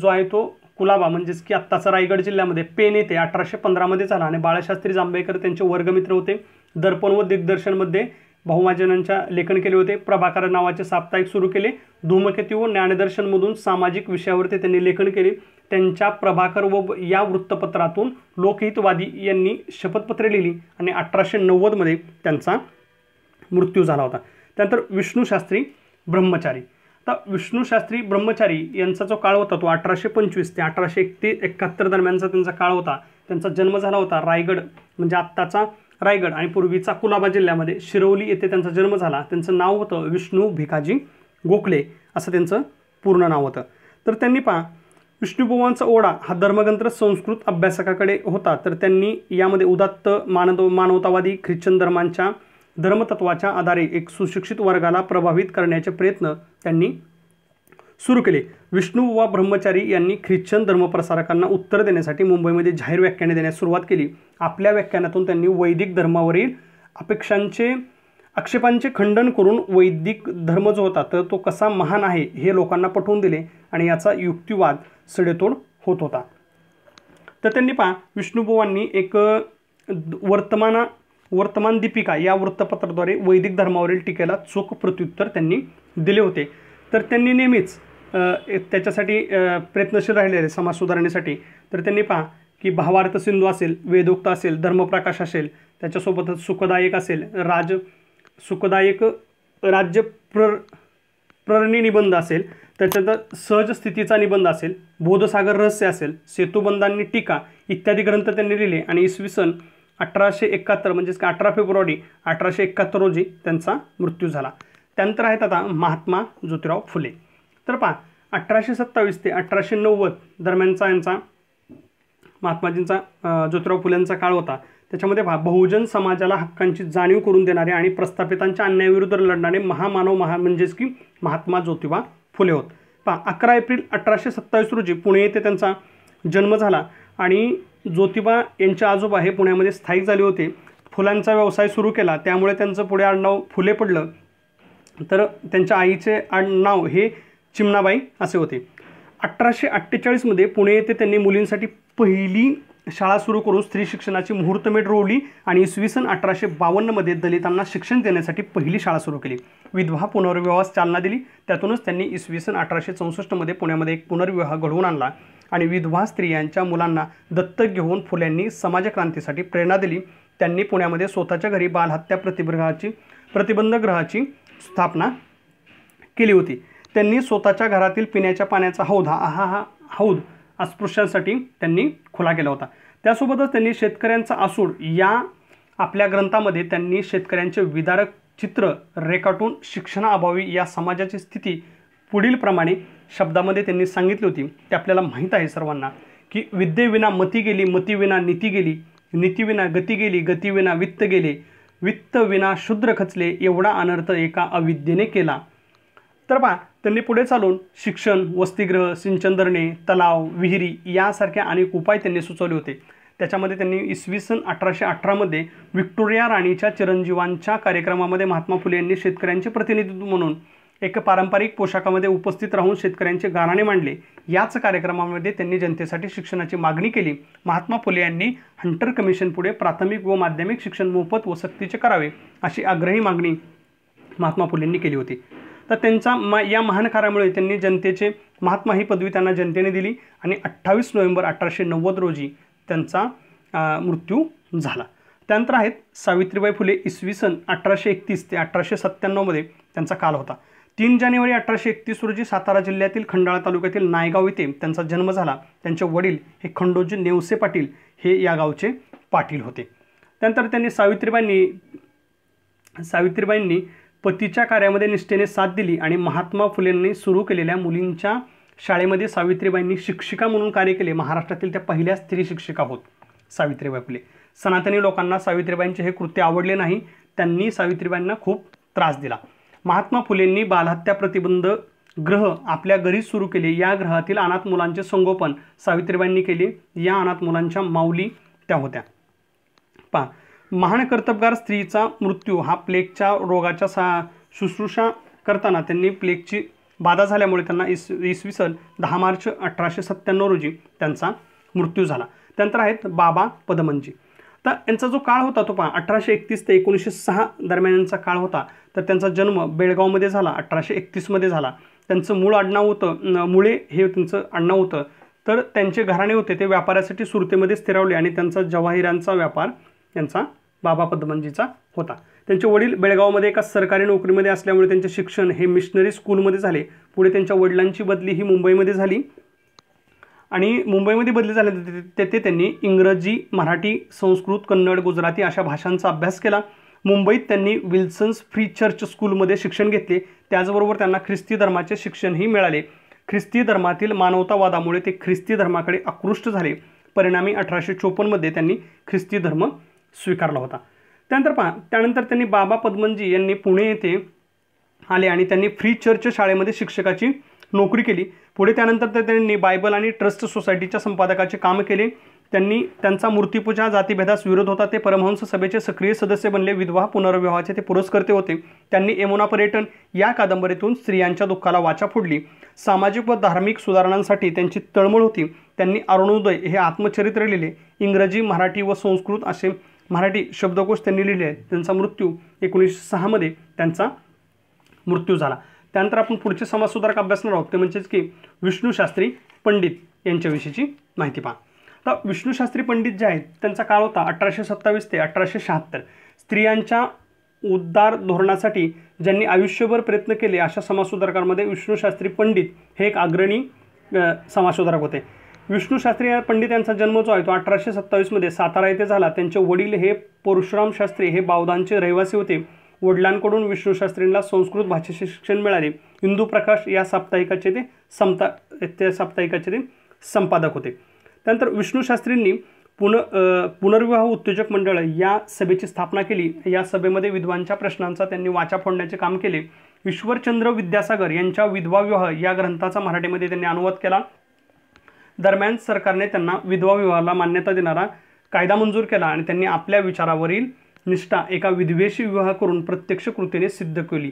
जो आहे तो कुलाबा म्हणजेच की आत्ताचा रायगड जिल्ह्यामध्ये पेन येथे अठराशे पंधरामध्ये झाला आणि बाळशास्त्री जांभेकर त्यांचे वर्गमित्र होते दर्पण व दिग्दर्शनमध्ये भाऊमाजनांच्या लेखन केले होते प्रभाकर नावाचे साप्ताहिक सुरू केले धूमकेतू व ज्ञानदर्शनमधून सामाजिक विषयावरती त्यांनी लेखन केले त्यांच्या प्रभाकर व या वृत्तपत्रातून लोकहितवादी यांनी शपथपत्रे लिहिली आणि अठराशे नव्वदमध्ये त्यांचा मृत्यू झाला होता त्यानंतर विष्णूशास्त्री ब्रह्मचारी आता विष्णूशास्त्री ब्रह्मचारी यांचा जो काळ होता तो अठराशे पंचवीस ते अठराशे एक ते एकाहत्तर दरम्यानचा त्यांचा काळ होता त्यांचा जन्म झाला होता रायगड म्हणजे आत्ताचा रायगड आणि पूर्वीचा कुलाबा जिल्ह्यामध्ये शिरवली येथे त्यांचा जन्म झाला त्यांचं नाव होतं विष्णू भिकाजी गोखले असं त्यांचं पूर्ण नाव होतं तर त्यांनी पहा विष्णुभुवांचा ओढा हा धर्मग्रंथ संस्कृत अभ्यासकाकडे होता तर त्यांनी यामध्ये उदात्त मानद मानवतावादी ख्रिश्चन धर्मांच्या धर्मतत्वाच्या आधारे एक सुशिक्षित वर्गाला प्रभावित करण्याचे प्रयत्न त्यांनी सुरू केले वा ब्रह्मचारी यांनी ख्रिश्चन धर्मप्रसारकांना उत्तर देण्यासाठी मुंबईमध्ये जाहीर व्याख्याने देण्यास सुरुवात केली आपल्या व्याख्यानातून त्यांनी वैदिक धर्मावरील अपेक्षांचे आक्षेपांचे खंडन करून वैदिक धर्म जो होता तर तो कसा महान आहे हे लोकांना पटवून दिले आणि याचा युक्तिवाद सडेतोड होत होता तर त्यांनी पहा विष्णुबुवांनी एक वर्तमाना वर्तमान दीपिका या वृत्तपत्राद्वारे वैदिक धर्मावरील टीकेला चोख प्रत्युत्तर त्यांनी दिले होते तर त्यांनी नेहमीच त्याच्यासाठी प्रयत्नशील राहिलेले समाज सुधारणेसाठी तर त्यांनी पहा की भावार्थ सिंधू असेल वेदोक्त असेल धर्मप्रकाश असेल त्याच्यासोबतच सुखदायक असेल राज सुखदायक राज्य प्र प्ररणी निबंध असेल सहज स्थितीचा निबंध असेल बोधसागर रहस्य असेल सेतुबंधांनी टीका इत्यादी ग्रंथ त्यांनी लिहिले आणि इसवी सन अठराशे एकाहत्तर म्हणजेच अठरा फेब्रुवारी अठराशे एकाहत्तर रोजी त्यांचा मृत्यू झाला त्यानंतर आहेत आता महात्मा ज्योतिराव फुले तर पहा अठराशे सत्तावीस ते अठराशे नव्वद दरम्यानचा यांचा महात्माजींचा ज्योतिराव फुलेंचा काळ होता त्याच्यामध्ये बहुजन समाजाला हक्कांची जाणीव करून देणारे आणि प्रस्थापितांच्या अन्यायाविरुद्ध लढणारे महामानव महा म्हणजेच की महात्मा ज्योतिबा फुले होत पहा अकरा एप्रिल अठराशे सत्तावीस रोजी पुणे येथे त्यांचा जन्म झाला आणि ज्योतिबा यांच्या आजोबा हे पुण्यामध्ये स्थायिक झाले होते फुलांचा व्यवसाय सुरू केला त्यामुळे त्यांचं पुढे आडनाव फुले पडलं तर त्यांच्या आईचे आडनाव हे चिमणाबाई असे होते अठराशे अठ्ठेचाळीसमध्ये पुणे येथे त्यांनी मुलींसाठी पहिली शाळा सुरू करून स्त्री शिक्षणाची मुहूर्तमेढ रोवली आणि इसवी सन अठराशे बावन्नमध्ये दलितांना शिक्षण देण्यासाठी पहिली शाळा सुरू केली विधवा पुनर्विवाहास चालना दिली त्यातूनच त्यांनी इसवी सन अठराशे चौसष्टमध्ये पुण्यामध्ये एक पुनर्विवाह घडवून आणला आणि विधवा स्त्रियांच्या मुलांना दत्तक घेऊन फुल्यांनी समाजक्रांतीसाठी प्रेरणा दिली त्यांनी पुण्यामध्ये स्वतःच्या घरी बालहत्या प्रतिबंधाची प्रतिबंधग्रहाची स्थापना केली होती त्यांनी स्वतःच्या घरातील पिण्याच्या पाण्याचा हौद हा हा हौद अस्पृश्यांसाठी त्यांनी खुला केला होता त्यासोबतच त्यांनी शेतकऱ्यांचा आसूड या आपल्या ग्रंथामध्ये त्यांनी शेतकऱ्यांचे विदारक चित्र रेखाटून शिक्षणाअभावी या समाजाची स्थिती पुढील प्रमाणे शब्दामध्ये त्यांनी सांगितली होती ते आपल्याला माहीत आहे सर्वांना की विद्येविना मती गेली मतीविना नीती गेली नीतीविना गती गेली गतीविना वित्त गेले वित्तविना शूद्र खचले एवढा अनर्थ एका अविद्येने केला तर पहा त्यांनी पुढे चालून शिक्षण वसतिगृह सिंचन धरणे तलाव विहिरी यासारख्या अनेक उपाय त्यांनी सुचवले होते त्याच्यामध्ये त्यांनी इसवी सन अठराशे अठरामध्ये विक्टोरिया राणीच्या चिरंजीवांच्या कार्यक्रमामध्ये महात्मा फुले यांनी शेतकऱ्यांचे प्रतिनिधित्व म्हणून एक पारंपरिक पोशाखामध्ये उपस्थित राहून शेतकऱ्यांचे गाराणे मांडले याच कार्यक्रमामध्ये त्यांनी जनतेसाठी शिक्षणाची मागणी केली महात्मा फुले यांनी हंटर कमिशन पुढे प्राथमिक व माध्यमिक शिक्षण मोफत व सक्तीचे करावे अशी आग्रही मागणी महात्मा फुलेंनी केली होती तर त्यांचा मा या महान कार्यामुळे त्यांनी जनतेचे महात्मा ही पदवी त्यांना जनतेने दिली आणि अठ्ठावीस नोव्हेंबर अठराशे नव्वद रोजी त्यांचा मृत्यू झाला त्यानंतर आहेत सावित्रीबाई फुले इसवी सन अठराशे एकतीस ते अठराशे सत्त्याण्णवमध्ये त्यांचा काल होता तीन जानेवारी अठराशे एकतीस रोजी सातारा जिल्ह्यातील खंडाळा तालुक्यातील नायगाव येथे त्यांचा जन्म झाला त्यांचे वडील हे खंडोजी नेवसे पाटील हे या गावचे पाटील होते त्यानंतर त्यांनी सावित्रीबाईंनी सावित्रीबाईंनी पतीच्या कार्यामध्ये निष्ठेने साथ दिली आणि महात्मा फुलेंनी सुरू केलेल्या मुलींच्या शाळेमध्ये सावित्रीबाईंनी शिक्षिका म्हणून कार्य केले महाराष्ट्रातील त्या पहिल्या स्त्री शिक्षिका होत सावित्रीबाई फुले सनातनी लोकांना सावित्रीबाईंचे हे कृत्य आवडले नाही त्यांनी सावित्रीबाईंना खूप त्रास दिला महात्मा फुलेंनी बालहत्या प्रतिबंध ग्रह आपल्या घरीच सुरू केले या ग्रहातील अनाथ मुलांचे संगोपन सावित्रीबाईंनी केले या अनाथ मुलांच्या माऊली त्या होत्या पहा महान कर्तबगार स्त्रीचा मृत्यू हा प्लेगच्या रोगाच्या सा शुश्रूषा करताना त्यांनी प्लेगची बाधा झाल्यामुळे त्यांना इस इसवी सन दहा मार्च अठराशे सत्त्याण्णव रोजी त्यांचा मृत्यू झाला त्यानंतर आहेत बाबा पदमनजी तर यांचा जो काळ होता तो पहा अठराशे एकतीस ते एकोणीसशे सहा दरम्यान यांचा काळ होता तर त्यांचा जन्म बेळगावमध्ये झाला अठराशे एकतीसमध्ये झाला त्यांचं मूळ आडनाव होतं मुळे हे त्यांचं आडनाव होतं तर त्यांचे घराणे होते ते व्यापारासाठी सुरतेमध्ये स्थिरावले आणि त्यांचा जवाहिरांचा व्यापार यांचा बाबा पद्मनजीचा होता त्यांचे वडील बेळगावमध्ये एका सरकारी नोकरीमध्ये असल्यामुळे त्यांचे शिक्षण हे मिशनरी स्कूलमध्ये झाले पुढे त्यांच्या वडिलांची बदली ही मुंबईमध्ये झाली आणि मुंबईमध्ये बदली झाल्यानंतर तेथे त्यांनी इंग्रजी मराठी संस्कृत कन्नड गुजराती अशा भाषांचा अभ्यास केला मुंबईत त्यांनी विल्सन्स फ्री चर्च स्कूलमध्ये शिक्षण घेतले त्याचबरोबर त्यांना ख्रिस्ती धर्माचे शिक्षणही मिळाले ख्रिस्ती धर्मातील मानवतावादामुळे ते ख्रिस्ती धर्माकडे आकृष्ट झाले परिणामी अठराशे चोपन्नमध्ये त्यांनी ख्रिस्ती धर्म स्वीकारला होता त्यानंतर पहा त्यानंतर त्यांनी बाबा पद्मनजी यांनी पुणे येथे आले आणि त्यांनी फ्री चर्च शाळेमध्ये शिक्षकाची नोकरी केली पुढे त्यानंतर तर त्यांनी बायबल आणि ट्रस्ट सोसायटीच्या संपादकाचे काम केले त्यांनी त्यांचा मूर्तीपूजा जातीभेदास विरोध होता ते परमहंस सभेचे सक्रिय सदस्य बनले विधवा पुनर्विवाहाचे ते पुरस्कर्ते होते त्यांनी यमुना पर्यटन या कादंबरीतून स्त्रियांच्या दुःखाला वाचा फोडली सामाजिक व धार्मिक सुधारणांसाठी त्यांची तळमळ होती त्यांनी अरुणोदय हे आत्मचरित्र लिहिले इंग्रजी मराठी व संस्कृत असे मराठी शब्दकोश त्यांनी लिहिले आहेत त्यांचा मृत्यू एकोणीसशे सहामध्ये त्यांचा मृत्यू झाला त्यानंतर आपण पुढचे समाजसुधारक अभ्यासणार आहोत ते म्हणजेच की विष्णूशास्त्री पंडित यांच्याविषयीची माहिती पहा आता विष्णूशास्त्री पंडित जे आहेत त्यांचा काळ होता अठराशे सत्तावीस ते अठराशे शहात्तर स्त्रियांच्या उद्धार धोरणासाठी ज्यांनी आयुष्यभर प्रयत्न केले अशा समाजसुधारकांमध्ये विष्णूशास्त्री पंडित हे एक अग्रणी समाजसुधारक होते विष्णू शास्त्री या पंडित यांचा जन्म जो आहे तो अठराशे सत्तावीसमध्ये सातारा येथे झाला त्यांचे वडील हे परशुराम शास्त्री हे बावदांचे रहिवासी होते वडिलांकडून विष्णू शास्त्रींना संस्कृत भाषेचे शिक्षण मिळाले हिंदू प्रकाश या साप्ताहिकाचे ते समता त्या साप्ताहिकाचे ते संपादक होते त्यानंतर विष्णू शास्त्रींनी पुन पुनर्विवाह उत्तेजक मंडळ या सभेची स्थापना केली या सभेमध्ये विधवांच्या प्रश्नांचा त्यांनी वाचा फोडण्याचे काम केले ईश्वरचंद्र विद्यासागर यांच्या विधवा विवाह या ग्रंथाचा मराठीमध्ये त्यांनी अनुवाद केला दरम्यान सरकारने त्यांना विधवा विवाहाला मान्यता देणारा कायदा मंजूर केला आणि त्यांनी आपल्या विचारावरील निष्ठा एका विधवेशी विवाह करून प्रत्यक्ष कृतीने सिद्ध केली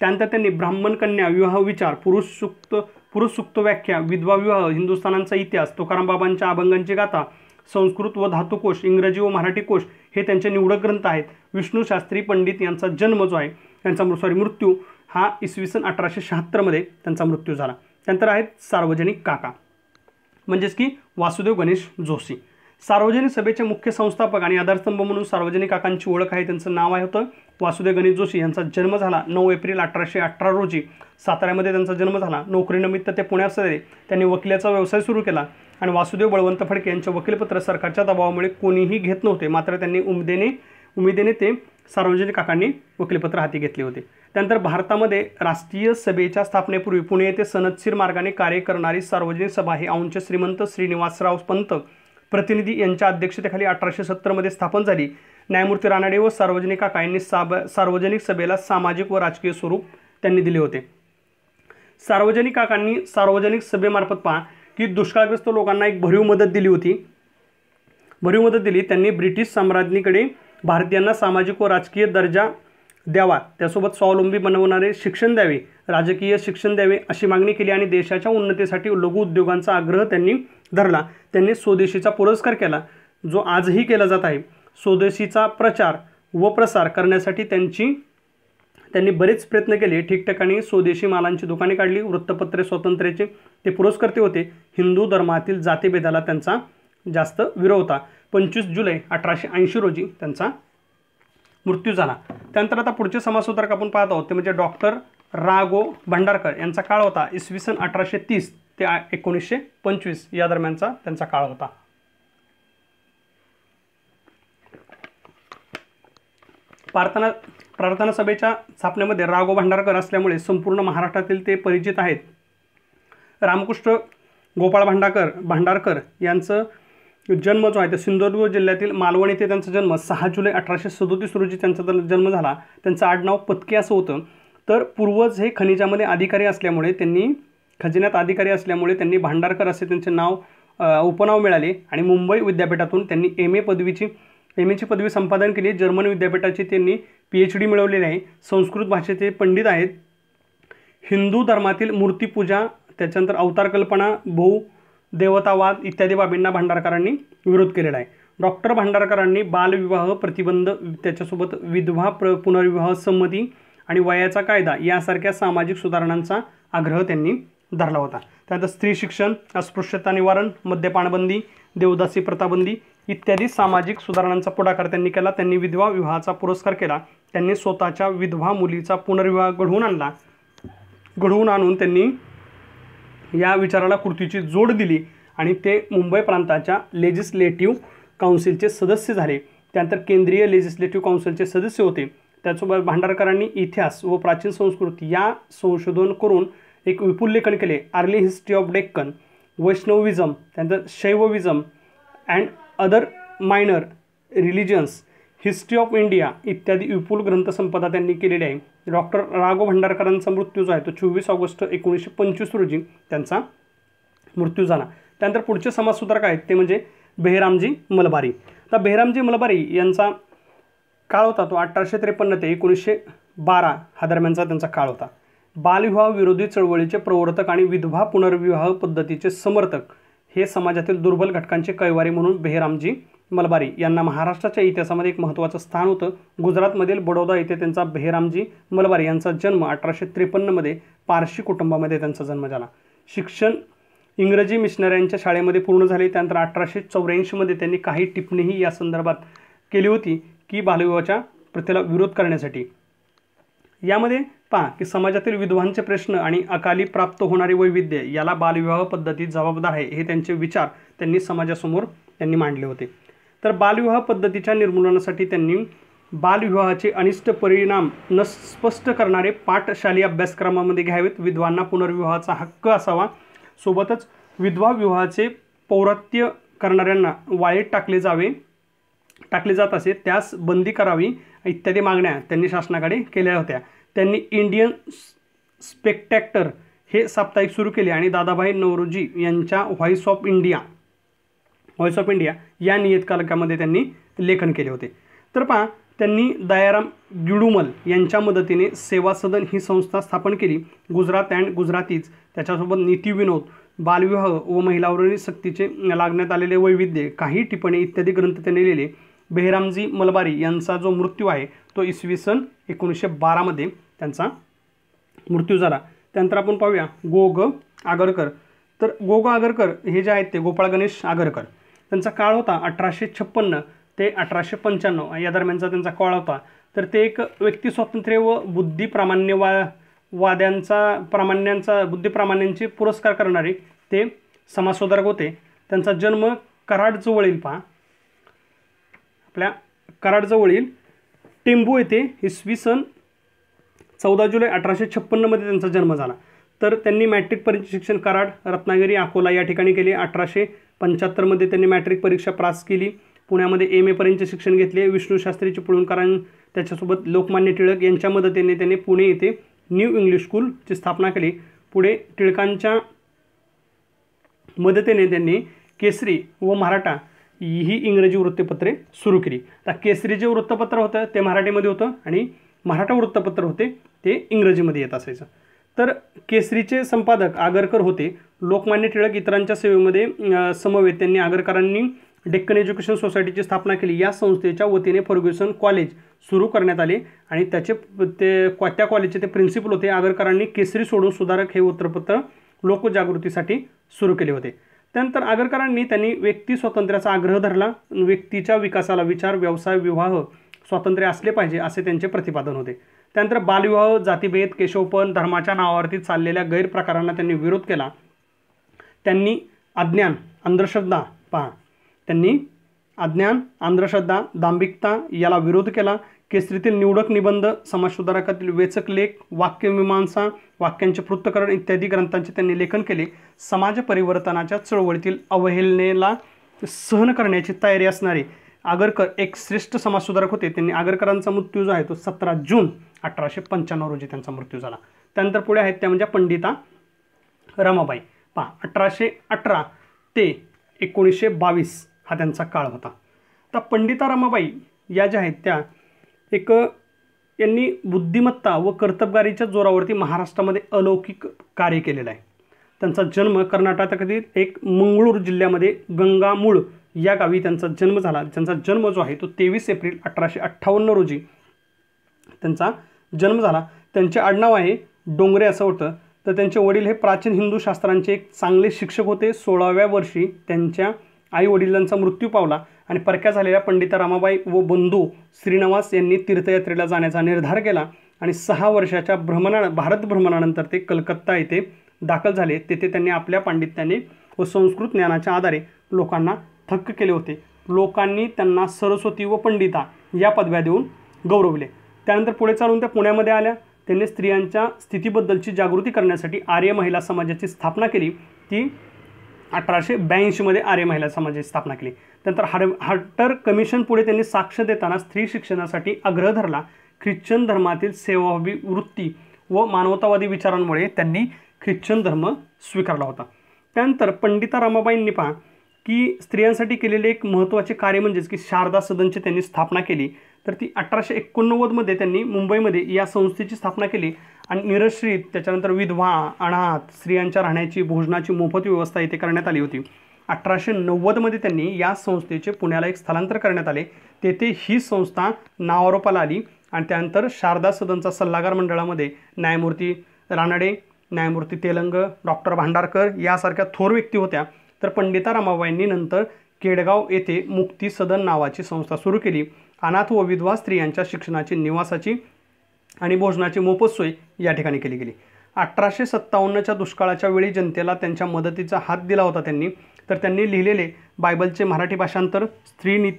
त्यानंतर त्यांनी ब्राह्मण कन्या विवाह विचार पुरुष सुक्त पुरुष सुक्त व्याख्या विधवा विवाह हिंदुस्थानांचा इतिहास तुकारामबाबांच्या अभंगांची गाथा संस्कृत व धातुकोश इंग्रजी व मराठी कोश हे त्यांचे निवडक ग्रंथ आहेत विष्णू शास्त्री पंडित यांचा जन्म जो आहे त्यांचा सॉरी मृत्यू हा इसवी सन अठराशे शहात्तरमध्ये त्यांचा मृत्यू झाला त्यानंतर आहेत सार्वजनिक काका म्हणजेच की वासुदेव गणेश जोशी सार्वजनिक सभेचे मुख्य संस्थापक आणि आधारस्तंभ म्हणून सार्वजनिक काकांची ओळख आहे त्यांचं नाव आहे होतं वासुदेव गणेश जोशी यांचा जन्म झाला नऊ एप्रिल अठराशे अठरा रोजी साताऱ्यामध्ये त्यांचा जन्म झाला नोकरीनिमित्त ते पुण्यात आले त्यांनी वकिलाचा व्यवसाय सुरू केला आणि वासुदेव बळवंत फडके यांचे वकीलपत्र सरकारच्या दबावामुळे कोणीही घेत नव्हते मात्र त्यांनी उमदेने उमेदीने ते सार्वजनिक काकांनी वकीलपत्र हाती घेतले होते त्यानंतर भारतामध्ये राष्ट्रीय सभेच्या स्थापनेपूर्वी पुणे येथे सनदशीर मार्गाने कार्य करणारी सार्वजनिक सभा हे औंच श्रीमंत श्रीनिवासराव पंत प्रतिनिधी यांच्या अध्यक्षतेखाली अठराशे सत्तरमध्ये स्थापन झाली न्यायमूर्ती रानाडे व सार्वजनिक काका यांनी साब सार्वजनिक सभेला सामाजिक व राजकीय स्वरूप त्यांनी दिले होते सार्वजनिक काकांनी सार्वजनिक सभेमार्फत पहा की दुष्काळग्रस्त लोकांना एक भरीव मदत दिली होती भरीव मदत दिली त्यांनी ब्रिटिश साम्राज्ञीकडे भारतीयांना सामाजिक व राजकीय दर्जा द्यावा त्यासोबत स्वावलंबी बनवणारे शिक्षण द्यावे राजकीय शिक्षण द्यावे अशी मागणी केली आणि देशाच्या उन्नतीसाठी लघु उद्योगांचा आग्रह त्यांनी धरला त्यांनी स्वदेशीचा पुरस्कार केला जो आजही केला जात आहे स्वदेशीचा प्रचार व प्रसार करण्यासाठी त्यांची त्यांनी बरेच प्रयत्न केले ठिकठिकाणी स्वदेशी मालांची दुकाने काढली वृत्तपत्रे स्वातंत्र्याचे ते पुरस्कर्ते होते हिंदू धर्मातील जातीभेदाला त्यांचा जास्त विरोध होता पंचवीस जुलै अठराशे ऐंशी रोजी त्यांचा मृत्यू झाला त्यानंतर आता पुढचे समाजसुधारक आपण पाहत आहोत ते म्हणजे डॉक्टर रागो भंडारकर यांचा काळ होता इसवी सन अठराशे तीस ते एकोणीसशे पंचवीस या दरम्यानचा त्यांचा काळ होता प्रार्थना प्रार्थना सभेच्या स्थापनेमध्ये रागो भांडारकर असल्यामुळे संपूर्ण महाराष्ट्रातील ते परिचित आहेत रामकृष्ण गोपाळ भांडारकर भांडारकर यांचं जन्म जो आहे ते सिंधुदुर्ग जिल्ह्यातील मालवण येथे त्यांचा जन्म सहा जुलै अठराशे सदोतीस रोजी त्यांचा जन्म झाला त्यांचं आडनाव पत्के असं होतं तर पूर्वज हे खनिजामध्ये अधिकारी असल्यामुळे त्यांनी खजिन्यात अधिकारी असल्यामुळे त्यांनी भांडारकर असे त्यांचे नाव उपनाव मिळाले आणि मुंबई विद्यापीठातून त्यांनी एम ए पदवीची एम एची पदवी संपादन केली जर्मन विद्यापीठाची त्यांनी पी एच डी मिळवलेली आहे संस्कृत भाषेचे पंडित आहेत हिंदू धर्मातील मूर्तीपूजा त्याच्यानंतर अवतार कल्पना भाऊ देवतावाद इत्यादी बाबींना भांडारकरांनी विरोध केलेला आहे डॉक्टर भांडारकरांनी बालविवाह प्रतिबंध त्याच्यासोबत विधवा प्र पुनर्विवाह संमती आणि वयाचा कायदा यासारख्या सामाजिक सुधारणांचा आग्रह त्यांनी धरला होता त्यानंतर स्त्री शिक्षण अस्पृश्यता निवारण मद्यपानबंदी देवदासी प्रथाबंदी इत्यादी सामाजिक सुधारणांचा पुढाकार त्यांनी केला त्यांनी विधवा विवाहाचा पुरस्कार केला त्यांनी स्वतःच्या विधवा मुलीचा पुनर्विवाह घडवून आणला घडवून आणून त्यांनी या विचाराला कृतीची जोड दिली आणि ते मुंबई प्रांताच्या लेजिस्लेटिव्ह काउन्सिलचे सदस्य झाले त्यानंतर केंद्रीय लेजिस्लेटिव्ह काउन्सिलचे सदस्य होते त्यासोबत भांडारकरांनी इतिहास व प्राचीन संस्कृत या संशोधन करून एक विपुल लेखन केले early history of Deccan Vaishnavism त्यानंतर Shaivism and other minor religions history of India इत्यादी विपुल ग्रंथसंपदा त्यांनी केलेली आहे डॉक्टर राघव भंडारकरांचा मृत्यू जो आहे तो चोवीस ऑगस्ट एकोणीसशे पंचवीस रोजी त्यांचा मृत्यू झाला त्यानंतर पुढचे समाजसुधारक आहेत ते म्हणजे बेहरामजी मलबारी तर बेहरामजी मलबारी यांचा काळ होता तो अठराशे त्रेपन्न ते एकोणीसशे बारा हा दरम्यानचा त्यांचा काळ होता बालविवाह विरोधी चळवळीचे प्रवर्तक आणि विधवा पुनर्विवाह पद्धतीचे समर्थक हे समाजातील दुर्बल घटकांचे कैवारी म्हणून बेहरामजी मलबारी यांना महाराष्ट्राच्या इतिहासामध्ये एक महत्त्वाचं स्थान होतं गुजरातमधील बडोदा येथे त्यांचा बेहरामजी मलबारी यांचा जन्म अठराशे त्रेपन्नमध्ये पारशी कुटुंबामध्ये त्यांचा जन्म झाला शिक्षण इंग्रजी मिशनऱ्यांच्या शाळेमध्ये पूर्ण झाले त्यानंतर अठराशे चौऱ्याऐंशीमध्ये त्यांनी काही टिप्पणीही या संदर्भात केली होती की बालविवाहाच्या प्रथेला विरोध करण्यासाठी यामध्ये पहा की समाजातील विधवांचे प्रश्न आणि अकाली प्राप्त होणारे वैविध्य याला बालविवाह पद्धती जबाबदार आहे हे त्यांचे विचार त्यांनी समाजासमोर त्यांनी मांडले होते तर बालविवाह पद्धतीच्या निर्मूलनासाठी त्यांनी बालविवाहाचे अनिष्ट परिणाम न स्पष्ट करणारे पाठशाली अभ्यासक्रमामध्ये घ्यावेत विधवांना पुनर्विवाहाचा हक्क असावा सोबतच विधवा विवाहाचे पौरात्य करणाऱ्यांना वाळेत टाकले जावे टाकले जात असे त्यास बंदी करावी इत्यादी मागण्या त्यांनी शासनाकडे केल्या होत्या त्यांनी इंडियन स्पेक्टॅक्टर हे साप्ताहिक सुरू केले आणि दादाभाई नवरोजी यांच्या voice of India voice of India या नियतकालकामध्ये त्यांनी लेखन केले होते तर पहा त्यांनी दयाराम गिडुमल यांच्या मदतीने सेवा सदन ही संस्था स्थापन केली गुजरात अँड गुजरातीच त्याच्यासोबत नीती विनोद बालविवाह व महिलावरील सक्तीचे लागण्यात आलेले वैविध्य काही टिप्पणी इत्यादी ग्रंथ त्यांनी लिहिले बेहरामजी मलबारी यांचा जो मृत्यू आहे तो इसवी सन एकोणीसशे बारामध्ये त्यांचा मृत्यू झाला त्यानंतर आपण पाहूया गो ग आगरकर तर गो ग आगरकर हे जे आहेत ते गोपाळ गणेश आगरकर त्यांचा काळ होता अठराशे छप्पन्न ते अठराशे पंच्याण्णव या दरम्यानचा त्यांचा काळ होता तर ते एक व्यक्ती स्वातंत्र्य व वा वाद्यांचा प्रामाण्यांचा बुद्धिप्रामाण्यांचे पुरस्कार करणारे ते समाजसुधारक होते त्यांचा जन्म कराडजवळील पहा आपल्या कराडजवळील टेंबू येथे इसवी सन चौदा जुलै अठराशे छप्पन्नमध्ये त्यांचा जन्म झाला तर त्यांनी मॅट्रिक शिक्षण कराड रत्नागिरी अकोला या ठिकाणी केले अठराशे पंच्याहत्तरमध्ये त्यांनी मॅट्रिक परीक्षा पास केली पुण्यामध्ये एम एपर्यंतचे शिक्षण घेतले विष्णू शास्त्रीचे पुळणकरां त्याच्यासोबत लोकमान्य टिळक यांच्या मदतीने त्यांनी पुणे येथे न्यू इंग्लिश स्कूलची स्थापना केली पुढे टिळकांच्या मदतीने त्यांनी केसरी व मराठा ही इंग्रजी वृत्तपत्रे सुरू केली आता केसरी जे वृत्तपत्र होतं ते मराठीमध्ये होतं आणि मराठा वृत्तपत्र होते ते इंग्रजीमध्ये येत असायचं तर केसरीचे संपादक आगरकर होते लोकमान्य टिळक इतरांच्या सेवेमध्ये समवेत त्यांनी आगरकरांनी डेक्कन एज्युकेशन सोसायटीची स्थापना केली या संस्थेच्या वतीने फर्ग्युसन कॉलेज सुरू करण्यात आले आणि त्याचे ते त्या कॉलेजचे ते प्रिन्सिपल होते आगरकरांनी केसरी सोडून सुधारक हे वृत्तपत्र लोकजागृतीसाठी सुरू केले होते त्यानंतर आगरकरांनी त्यांनी व्यक्ती स्वातंत्र्याचा आग्रह धरला व्यक्तीच्या विकासाला विचार व्यवसाय विवाह स्वातंत्र्य असले पाहिजे असे त्यांचे प्रतिपादन होते त्यानंतर बालविवाह जातीभेद केशवपन धर्माच्या नावावरती चाललेल्या गैरप्रकारांना त्यांनी विरोध केला त्यांनी अज्ञान अंधश्रद्धा पहा त्यांनी अज्ञान अंधश्रद्धा दांभिकता याला विरोध केला केसरीतील निवडक निबंध समाजसुधारकातील वेचक लेख वाक्यमीमांसा वाक्यांचे पृथ्थकरण इत्यादी ग्रंथांचे त्यांनी लेखन केले समाज परिवर्तनाच्या चळवळीतील अवहेलनेला सहन करण्याची तयारी असणारे आगरकर एक श्रेष्ठ समाजसुधारक होते त्यांनी आगरकरांचा मृत्यू जो आहे तो सतरा जून अठराशे पंच्याण्णव रोजी त्यांचा मृत्यू झाला त्यानंतर पुढे आहेत त्या म्हणजे पंडिता रमाबाई पहा अठराशे अठरा ते एकोणीसशे बावीस हा त्यांचा काळ होता तर पंडिता रमाबाई या ज्या आहेत त्या एक यांनी बुद्धिमत्ता व कर्तबगारीच्या जोरावरती महाराष्ट्रामध्ये अलौकिक कार्य केलेलं आहे त्यांचा जन्म कर्नाटकातील एक मंगळूर जिल्ह्यामध्ये गंगामूळ या गावी त्यांचा जन्म झाला त्यांचा जन्म जो आहे तो तेवीस एप्रिल अठराशे अठ्ठावन्न रोजी त्यांचा जन्म झाला त्यांचे आडनाव आहे डोंगरे असं होतं तर त्यांचे वडील हे प्राचीन हिंदू शास्त्रांचे एक चांगले शिक्षक होते सोळाव्या वर्षी त्यांच्या आई वडिलांचा मृत्यू पावला आणि परक्या झालेल्या पंडिता रामाबाई व बंधू श्रीनिवास यांनी तीर्थयात्रेला जाण्याचा निर्धार केला आणि सहा वर्षाच्या भ्रमणा भारत भ्रमणानंतर ते कलकत्ता येथे दाखल झाले तेथे त्यांनी आपल्या पांडित्याने व संस्कृत ज्ञानाच्या आधारे लोकांना थक्क केले होते लोकांनी त्यांना सरस्वती व पंडिता या पदव्या देऊन गौरवले त्यानंतर पुढे चालून त्या पुण्यामध्ये आल्या त्यांनी स्त्रियांच्या स्थितीबद्दलची जागृती करण्यासाठी आर्य महिला समाजाची स्थापना केली ती अठराशे ब्याऐंशीमध्ये आर्य महिला समाजाची स्थापना केली त्यानंतर हर हटर कमिशन पुढे त्यांनी साक्ष देताना स्त्री शिक्षणासाठी आग्रह धरला ख्रिश्चन धर्मातील सेवाभावी वृत्ती व मानवतावादी विचारांमुळे त्यांनी ख्रिश्चन धर्म स्वीकारला होता त्यानंतर पंडिता रमाबाईंनी पहा की स्त्रियांसाठी केलेले एक महत्त्वाचे कार्य म्हणजेच की शारदा सदनची त्यांनी स्थापना केली तर ती अठराशे एकोणनव्वदमध्ये त्यांनी मुंबईमध्ये या संस्थेची स्थापना केली आणि निरश्रित त्याच्यानंतर विधवा अनाथ स्त्रियांच्या राहण्याची भोजनाची मोफत व्यवस्था इथे करण्यात आली होती अठराशे नव्वदमध्ये त्यांनी या संस्थेचे पुण्याला एक स्थलांतर करण्यात आले तेथे ही संस्था नावारोपाला आली आणि त्यानंतर शारदा सदनचा सल्लागार मंडळामध्ये न्यायमूर्ती रानडे न्यायमूर्ती तेलंग डॉक्टर भांडारकर यासारख्या थोर व्यक्ती होत्या तर पंडिता रमाबाईंनी नंतर केडगाव येथे मुक्ती सदन नावाची संस्था सुरू केली अनाथ व विधवा स्त्रियांच्या शिक्षणाची निवासाची आणि भोजनाची मोफत सोय या ठिकाणी केली गेली अठराशे सत्तावन्नच्या दुष्काळाच्या वेळी जनतेला त्यांच्या मदतीचा हात दिला होता त्यांनी तर त्यांनी लिहिलेले बायबलचे मराठी भाषांतर स्त्री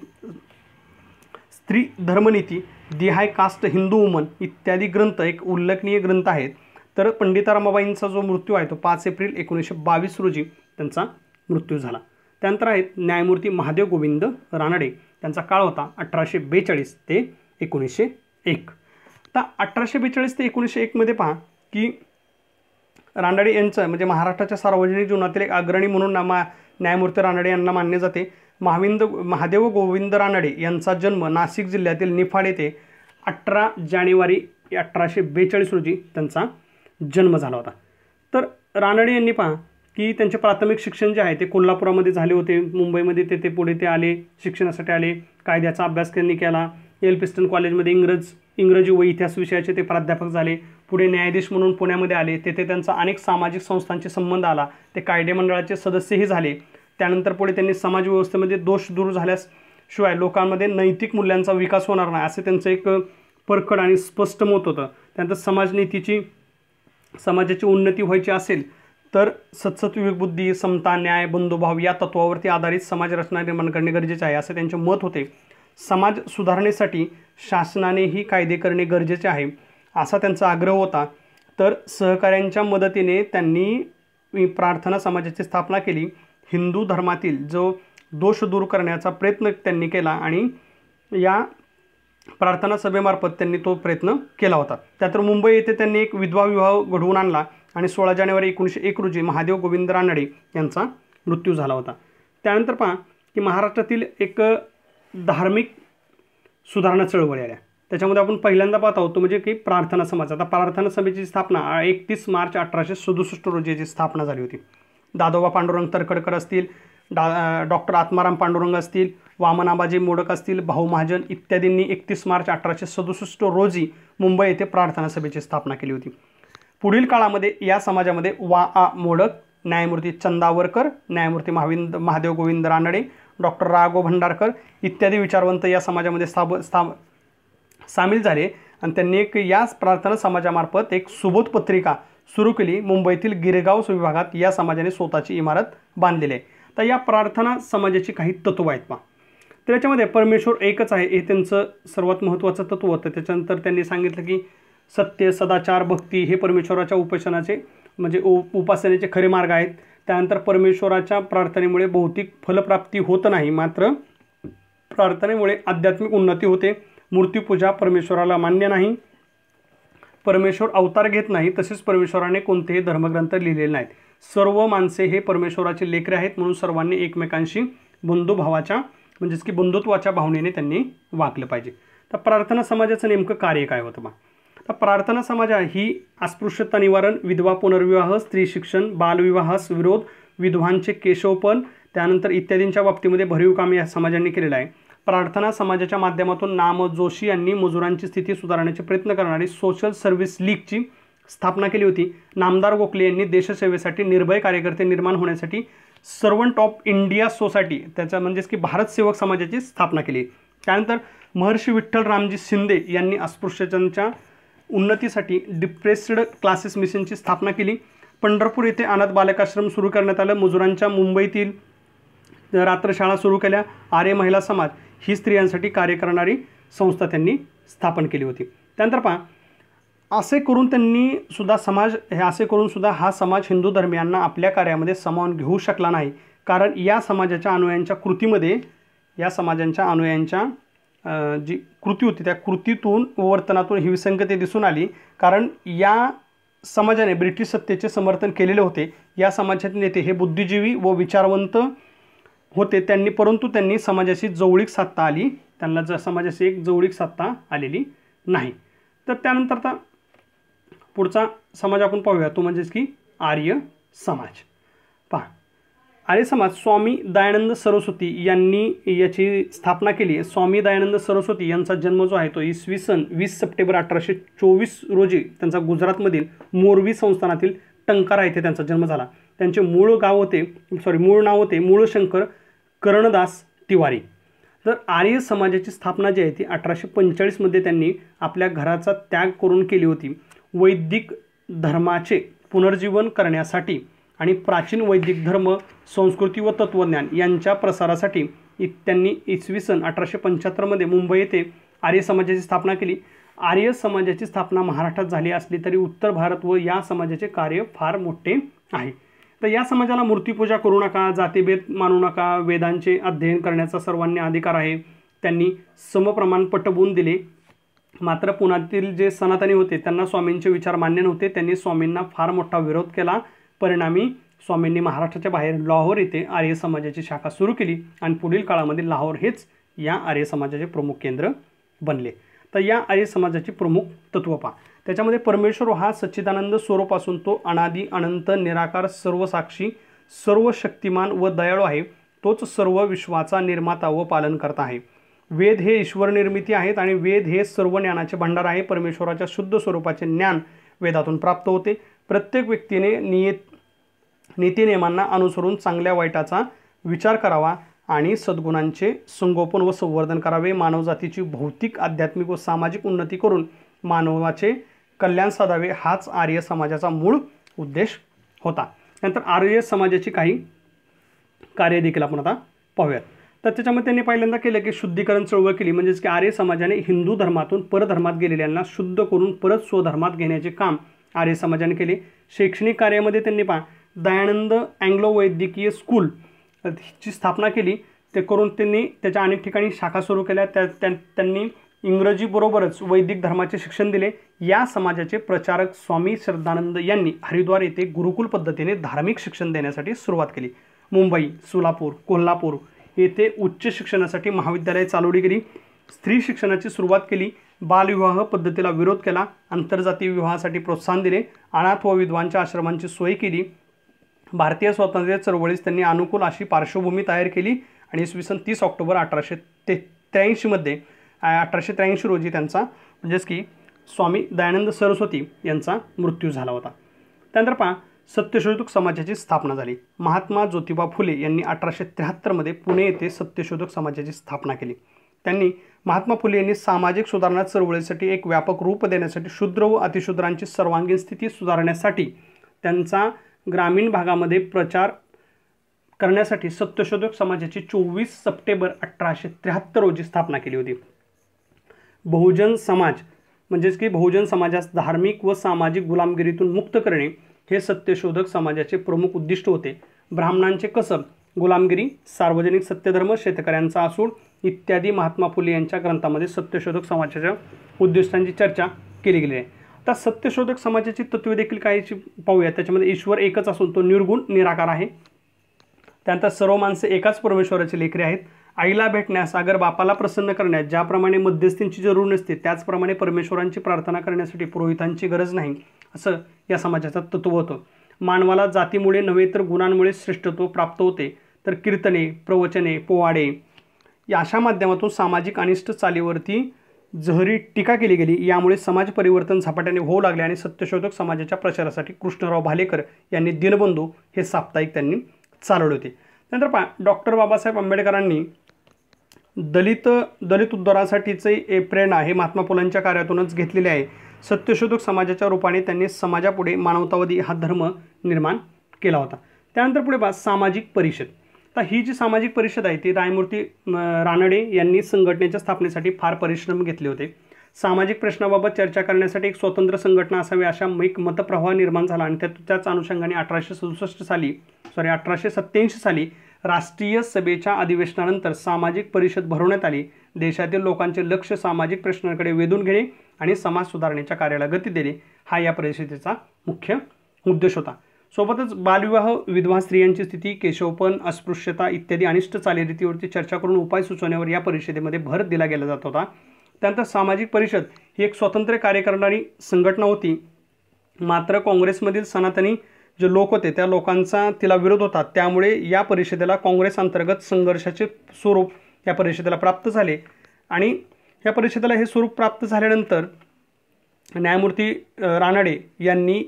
स्त्री धर्मनीती दिहाय कास्ट हिंदू वुमन इत्यादी ग्रंथ एक उल्लेखनीय ग्रंथ आहेत तर पंडिता रमाबाईंचा जो मृत्यू आहे तो पाच एप्रिल एकोणीसशे बावीस रोजी त्यांचा मृत्यू झाला त्यानंतर आहेत न्यायमूर्ती महादेव गोविंद रानडे त्यांचा काळ होता अठराशे बेचाळीस ते एकोणीसशे एक तर अठराशे बेचाळीस ते एकोणीसशे एकमध्ये पहा की रानडे यांचं म्हणजे महाराष्ट्राच्या सार्वजनिक जीवनातील एक अग्रणी म्हणून मा न्यायमूर्ती रानडे यांना मानले जाते महाविंद महादेव गोविंद रानडे यांचा जन्म नाशिक जिल्ह्यातील निफाड येथे अठरा जानेवारी अठराशे बेचाळीस रोजी त्यांचा जन्म झाला होता तर रानडे यांनी पहा की त्यांचे प्राथमिक शिक्षण जे आहे ते कोल्हापुरामध्ये झाले होते मुंबईमध्ये ते ते पुढे ते आले शिक्षणासाठी आले कायद्याचा अभ्यास त्यांनी केला एल पिस्टन कॉलेजमध्ये इंग्रज इंग्रजी व इतिहास विषयाचे ते प्राध्यापक झाले पुढे न्यायाधीश म्हणून पुण्यामध्ये आले तेथे त्यांचा अनेक सामाजिक संस्थांचे संबंध आला ते कायदे मंडळाचे सदस्यही झाले त्यानंतर पुढे त्यांनी समाजव्यवस्थेमध्ये दोष दूर झाल्यास शिवाय लोकांमध्ये नैतिक मूल्यांचा विकास होणार नाही असे त्यांचं एक परखड आणि स्पष्ट मत होतं त्यानंतर समाजनीतीची समाजाची उन्नती व्हायची असेल तर विवेकबुद्धी समता न्याय बंधुभाव या तत्वावरती आधारित समाज रचना निर्माण करणे गरजेचे आहे असे त्यांचे मत होते समाज सुधारणेसाठी शासनानेही कायदे करणे गरजेचे आहे असा त्यांचा आग्रह होता तर सहकाऱ्यांच्या मदतीने त्यांनी प्रार्थना समाजाची स्थापना केली हिंदू धर्मातील जो दोष दूर करण्याचा प्रयत्न त्यांनी केला आणि या प्रार्थना सभेमार्फत त्यांनी तो प्रयत्न केला होता त्यातर मुंबई येथे त्यांनी एक विधवा विवाह घडवून आणला आणि सोळा जानेवारी एकोणीसशे एक रोजी महादेव गोविंद रानडे यांचा मृत्यू झाला होता त्यानंतर पहा की महाराष्ट्रातील एक धार्मिक सुधारणा चळवळी आल्या त्याच्यामध्ये आपण पहिल्यांदा पाहत आहोत तो म्हणजे की प्रार्थना समाज आता प्रार्थना सभेची स्थापना एकतीस मार्च अठराशे सदुसष्ट रोजी जी स्थापना झाली होती दादोबा पांडुरंग तरखडकर असतील डा डॉक्टर आत्माराम पांडुरंग असतील वामन आबाजी मोडक असतील भाऊ महाजन इत्यादींनी एकतीस मार्च अठराशे सदुसष्ट रोजी मुंबई येथे प्रार्थना सभेची स्थापना केली होती पुढील काळामध्ये या समाजामध्ये वा आ मोडक न्यायमूर्ती चंदावरकर न्यायमूर्ती महाविंद महादेव गोविंद रानडे डॉक्टर राघो भंडारकर इत्यादी विचारवंत या समाजामध्ये स्थाब स्थाम सामील झाले आणि त्यांनी एक याच प्रार्थना समाजामार्फत एक सुबोध पत्रिका सुरू केली मुंबईतील गिरगाव विभागात या समाजाने स्वतःची इमारत बांधलेली आहे तर या प्रार्थना समाजाची काही तत्व आहेत मा तर याच्यामध्ये परमेश्वर एकच आहे हे त्यांचं सर्वात महत्त्वाचं तत्व होतं त्याच्यानंतर त्यांनी सांगितलं की सत्य सदाचार भक्ती हे परमेश्वराच्या उपासनाचे म्हणजे उ उपासनेचे खरे मार्ग आहेत त्यानंतर परमेश्वराच्या प्रार्थनेमुळे भौतिक फलप्राप्ती होत नाही मात्र प्रार्थनेमुळे आध्यात्मिक उन्नती होते मूर्तीपूजा परमेश्वराला मान्य नाही परमेश्वर अवतार घेत नाही तसेच परमेश्वराने कोणतेही धर्मग्रंथ लिहिलेले नाहीत सर्व माणसे हे परमेश्वराचे लेकरे आहेत म्हणून सर्वांनी एकमेकांशी बंधुभावाच्या म्हणजेच की बंधुत्वाच्या भावनेने त्यांनी वागलं पाहिजे तर प्रार्थना समाजाचं नेमकं कार्य काय होतं मग तर प्रार्थना समाज ही अस्पृश्यता निवारण विधवा पुनर्विवाह स्त्री शिक्षण बालविवाहास विरोध विधवांचे केशवपण त्यानंतर इत्यादींच्या बाबतीमध्ये भरीव काम या समाजांनी केलेलं आहे प्रार्थना समाजाच्या माध्यमातून नाम जोशी यांनी मजुरांची स्थिती सुधारण्याचे प्रयत्न करणारी सोशल सर्व्हिस लीगची स्थापना केली होती नामदार गोखले यांनी देशसेवेसाठी निर्भय कार्यकर्ते निर्माण होण्यासाठी सर्वंट ऑफ इंडिया सोसायटी त्याच्या म्हणजेच की भारत सेवक समाजाची स्थापना केली त्यानंतर महर्षी विठ्ठल रामजी शिंदे यांनी अस्पृश्यजनच्या उन्नतीसाठी डिप्रेस्ड क्लासेस मिशनची स्थापना केली पंढरपूर येथे अनाथ बालकाश्रम सुरू करण्यात आलं मजुरांच्या मुंबईतील रात्रशाळा सुरू केल्या आर्य महिला समाज ही स्त्रियांसाठी कार्य करणारी संस्था त्यांनी स्थापन केली होती त्यानंतर पहा असे करून त्यांनी सुद्धा समाज हे असे करून सुद्धा हा समाज हिंदू धर्मियांना आपल्या कार्यामध्ये समावून घेऊ शकला नाही कारण या समाजाच्या अनुयांच्या कृतीमध्ये या समाजांच्या अनुयांच्या जी कृती होती त्या कृतीतून व वर्तनातून ही विसंगती दिसून आली कारण या समाजाने ब्रिटिश सत्तेचे समर्थन केलेले होते या समाजाचे नेते हे बुद्धिजीवी व विचारवंत होते त्यांनी परंतु त्यांनी समाजाशी जवळीक साधता आली त्यांना ज समाजाशी एक जवळीक साधता आलेली नाही तर त्यानंतर आता पुढचा समाज आपण पाहूया तो म्हणजेच की आर्य समाज पहा आर्य समाज स्वामी दयानंद सरस्वती यांनी याची स्थापना केली आहे स्वामी दयानंद सरस्वती यांचा जन्म जो आहे तो इसवी सन वीस सप्टेंबर अठराशे चोवीस रोजी त्यांचा गुजरातमधील मोरवी संस्थानातील टंकारा येथे त्यांचा जन्म झाला त्यांचे मूळ गाव होते सॉरी मूळ नाव होते मूळशंकर कर्णदास तिवारी तर आर्य समाजाची स्थापना जी आहे ती अठराशे पंचेचाळीसमध्ये त्यांनी आपल्या घराचा त्याग करून केली होती वैदिक धर्माचे पुनर्जीवन करण्यासाठी आणि प्राचीन वैदिक धर्म संस्कृती व तत्त्वज्ञान यांच्या प्रसारासाठी त्यांनी इसवी सन अठराशे पंच्याहत्तरमध्ये मुंबई येथे आर्य समाजाची स्थापना केली आर्य समाजाची स्थापना महाराष्ट्रात झाली असली तरी उत्तर भारत व या समाजाचे कार्य फार मोठे आहे तर या समाजाला मूर्तीपूजा करू नका जातीभेद मानू नका वेदांचे अध्ययन करण्याचा सर्वांनी अधिकार आहे त्यांनी समप्रमाण पटवून दिले मात्र पुण्यातील जे सनातनी होते त्यांना स्वामींचे विचार मान्य नव्हते त्यांनी स्वामींना फार मोठा विरोध केला परिणामी स्वामींनी महाराष्ट्राच्या बाहेर लाहोर येथे आर्य समाजाची शाखा सुरू केली आणि पुढील काळामध्ये लाहोर हेच या आर्य समाजाचे प्रमुख केंद्र बनले तर या आर्य समाजाची प्रमुख तत्व पहा त्याच्यामध्ये परमेश्वर हा सच्चिदानंद स्वरूप असून तो अनादी अनंत निराकार सर्वसाक्षी सर्व शक्तिमान व दयाळू आहे तोच सर्व विश्वाचा निर्माता व पालन करता आहे वेद हे ईश्वर निर्मिती आहेत आणि वेद हे सर्व ज्ञानाचे भांडार आहे परमेश्वराच्या शुद्ध स्वरूपाचे ज्ञान वेदातून प्राप्त होते प्रत्येक व्यक्तीने नियत नीतिनियमांना अनुसरून चांगल्या वाईटाचा विचार करावा आणि सद्गुणांचे संगोपन व संवर्धन करावे मानवजातीची भौतिक आध्यात्मिक व सामाजिक उन्नती करून मानवाचे कल्याण साधावे हाच आर्य समाजाचा मूळ उद्देश होता नंतर आर्य समाजाची काही कार्य देखील आपण आता पाहूयात तर त्याच्यामध्ये त्यांनी पहिल्यांदा केलं की शुद्धीकरण चळवळ केली म्हणजेच की आर्य समाजाने हिंदू धर्मातून परधर्मात गेलेल्यांना शुद्ध करून परत स्वधर्मात घेण्याचे काम आर्य समाजाने केले शैक्षणिक कार्यामध्ये त्यांनी पहा दयानंद अँग्लो वैद्यकीय स्कूल ची स्थापना केली ते करून त्यांनी त्याच्या अनेक ठिकाणी शाखा सुरू केल्या त्या त्यांनी इंग्रजीबरोबरच वैदिक धर्माचे शिक्षण दिले या समाजाचे प्रचारक स्वामी श्रद्धानंद यांनी हरिद्वार येथे गुरुकुल पद्धतीने धार्मिक शिक्षण देण्यासाठी सुरुवात केली मुंबई सोलापूर कोल्हापूर येथे उच्च शिक्षणासाठी महाविद्यालय चालवली गेली स्त्री शिक्षणाची सुरुवात केली बालविवाह पद्धतीला विरोध केला आंतरजातीय विवाहासाठी प्रोत्साहन दिले अनाथ व विधवांच्या आश्रमांची सोय केली भारतीय स्वातंत्र्य चळवळीस त्यांनी अनुकूल अशी पार्श्वभूमी तयार केली आणि इसवी सन तीस ऑक्टोबर अठराशे ते त्र्याऐंशीमध्ये अठराशे त्र्याऐंशी रोजी त्यांचा म्हणजेच की स्वामी दयानंद सरस्वती यांचा मृत्यू झाला होता त्यानंतर पहा सत्यशोधक समाजाची स्थापना झाली महात्मा ज्योतिबा फुले यांनी अठराशे त्र्याहत्तरमध्ये पुणे येथे सत्यशोधक समाजाची स्थापना केली त्यांनी महात्मा फुले यांनी सामाजिक सुधारणा चळवळीसाठी एक व्यापक रूप देण्यासाठी शूद्र व अतिशूद्रांची सर्वांगीण स्थिती सुधारण्यासाठी त्यांचा ग्रामीण भागामध्ये प्रचार करण्यासाठी सत्यशोधक समाजाची चोवीस सप्टेंबर अठराशे त्र्याहत्तर रोजी स्थापना केली होती बहुजन समाज म्हणजेच की बहुजन समाजास धार्मिक व सामाजिक गुलामगिरीतून मुक्त करणे हे सत्यशोधक समाजाचे प्रमुख उद्दिष्ट होते ब्राह्मणांचे कसब गुलामगिरी सार्वजनिक सत्यधर्म शेतकऱ्यांचा असूड इत्यादी महात्मा फुले यांच्या ग्रंथामध्ये सत्यशोधक समाजाच्या उद्दिष्टांची चर्चा केली गेली आहे आता सत्यशोधक समाजाची तत्वे देखील काहीची पाहूया त्याच्यामध्ये ईश्वर एकच असून तो निर्गुण निराकार आहे त्यानंतर सर्व माणसे एकाच परमेश्वराचे लेकरे आहेत आईला भेटण्यास अगर बापाला प्रसन्न करण्यास ज्याप्रमाणे मध्यस्थींची जरूर नसते त्याचप्रमाणे परमेश्वरांची प्रार्थना करण्यासाठी पुरोहितांची गरज नाही असं या समाजाचं तत्त्व होतं मानवाला जातीमुळे नव्हे तर गुणांमुळे श्रेष्ठत्व प्राप्त होते तर कीर्तने प्रवचने पोवाडे या अशा माध्यमातून सामाजिक अनिष्ट चालीवरती जहरी टीका केली गेली यामुळे समाज परिवर्तन झपाट्याने होऊ लागले आणि सत्यशोधक समाजाच्या प्रचारासाठी कृष्णराव भालेकर यांनी दिनबंधू हे साप्ताहिक त्यांनी चालवले होते नंतर पा डॉक्टर बाबासाहेब आंबेडकरांनी दलित दलित उद्धारासाठीचे ए प्रेरणा हे महात्मा फुलांच्या कार्यातूनच घेतलेले आहे सत्यशोधक समाजाच्या रूपाने त्यांनी समाजापुढे मानवतावादी हा धर्म निर्माण केला होता त्यानंतर पुढे बा सामाजिक परिषद तर ही जी सामाजिक परिषद आहे ती रायमूर्ती रानडे यांनी संघटनेच्या स्थापनेसाठी फार परिश्रम घेतले होते सामाजिक प्रश्नाबाबत चर्चा करण्यासाठी एक स्वतंत्र संघटना असावी अशा एक मतप्रवाह निर्माण झाला आणि त्या त्याच अनुषंगाने अठराशे सदुसष्ट साली सॉरी अठराशे सत्त्याऐंशी साली राष्ट्रीय सभेच्या अधिवेशनानंतर सामाजिक परिषद भरवण्यात आली देशातील लोकांचे लक्ष सामाजिक प्रश्नांकडे वेधून घेणे आणि समाज सुधारणेच्या कार्याला गती देणे हा या परिषदेचा मुख्य उद्देश होता सोबतच बालविवाह विधवा स्त्रियांची स्थिती केशवपण अस्पृश्यता इत्यादी अनिष्ट चालीरीतीवरती चर्चा करून उपाय सुचवण्यावर या परिषदेमध्ये भर दिला गेला जात होता त्यानंतर सामाजिक परिषद ही एक स्वतंत्र कार्य करणारी संघटना होती मात्र काँग्रेसमधील सनातनी जे लोक होते त्या लोकांचा तिला विरोध होता त्यामुळे या परिषदेला काँग्रेस अंतर्गत संघर्षाचे स्वरूप या परिषदेला प्राप्त झाले आणि या परिषदेला हे स्वरूप प्राप्त झाल्यानंतर न्यायमूर्ती रानडे यांनी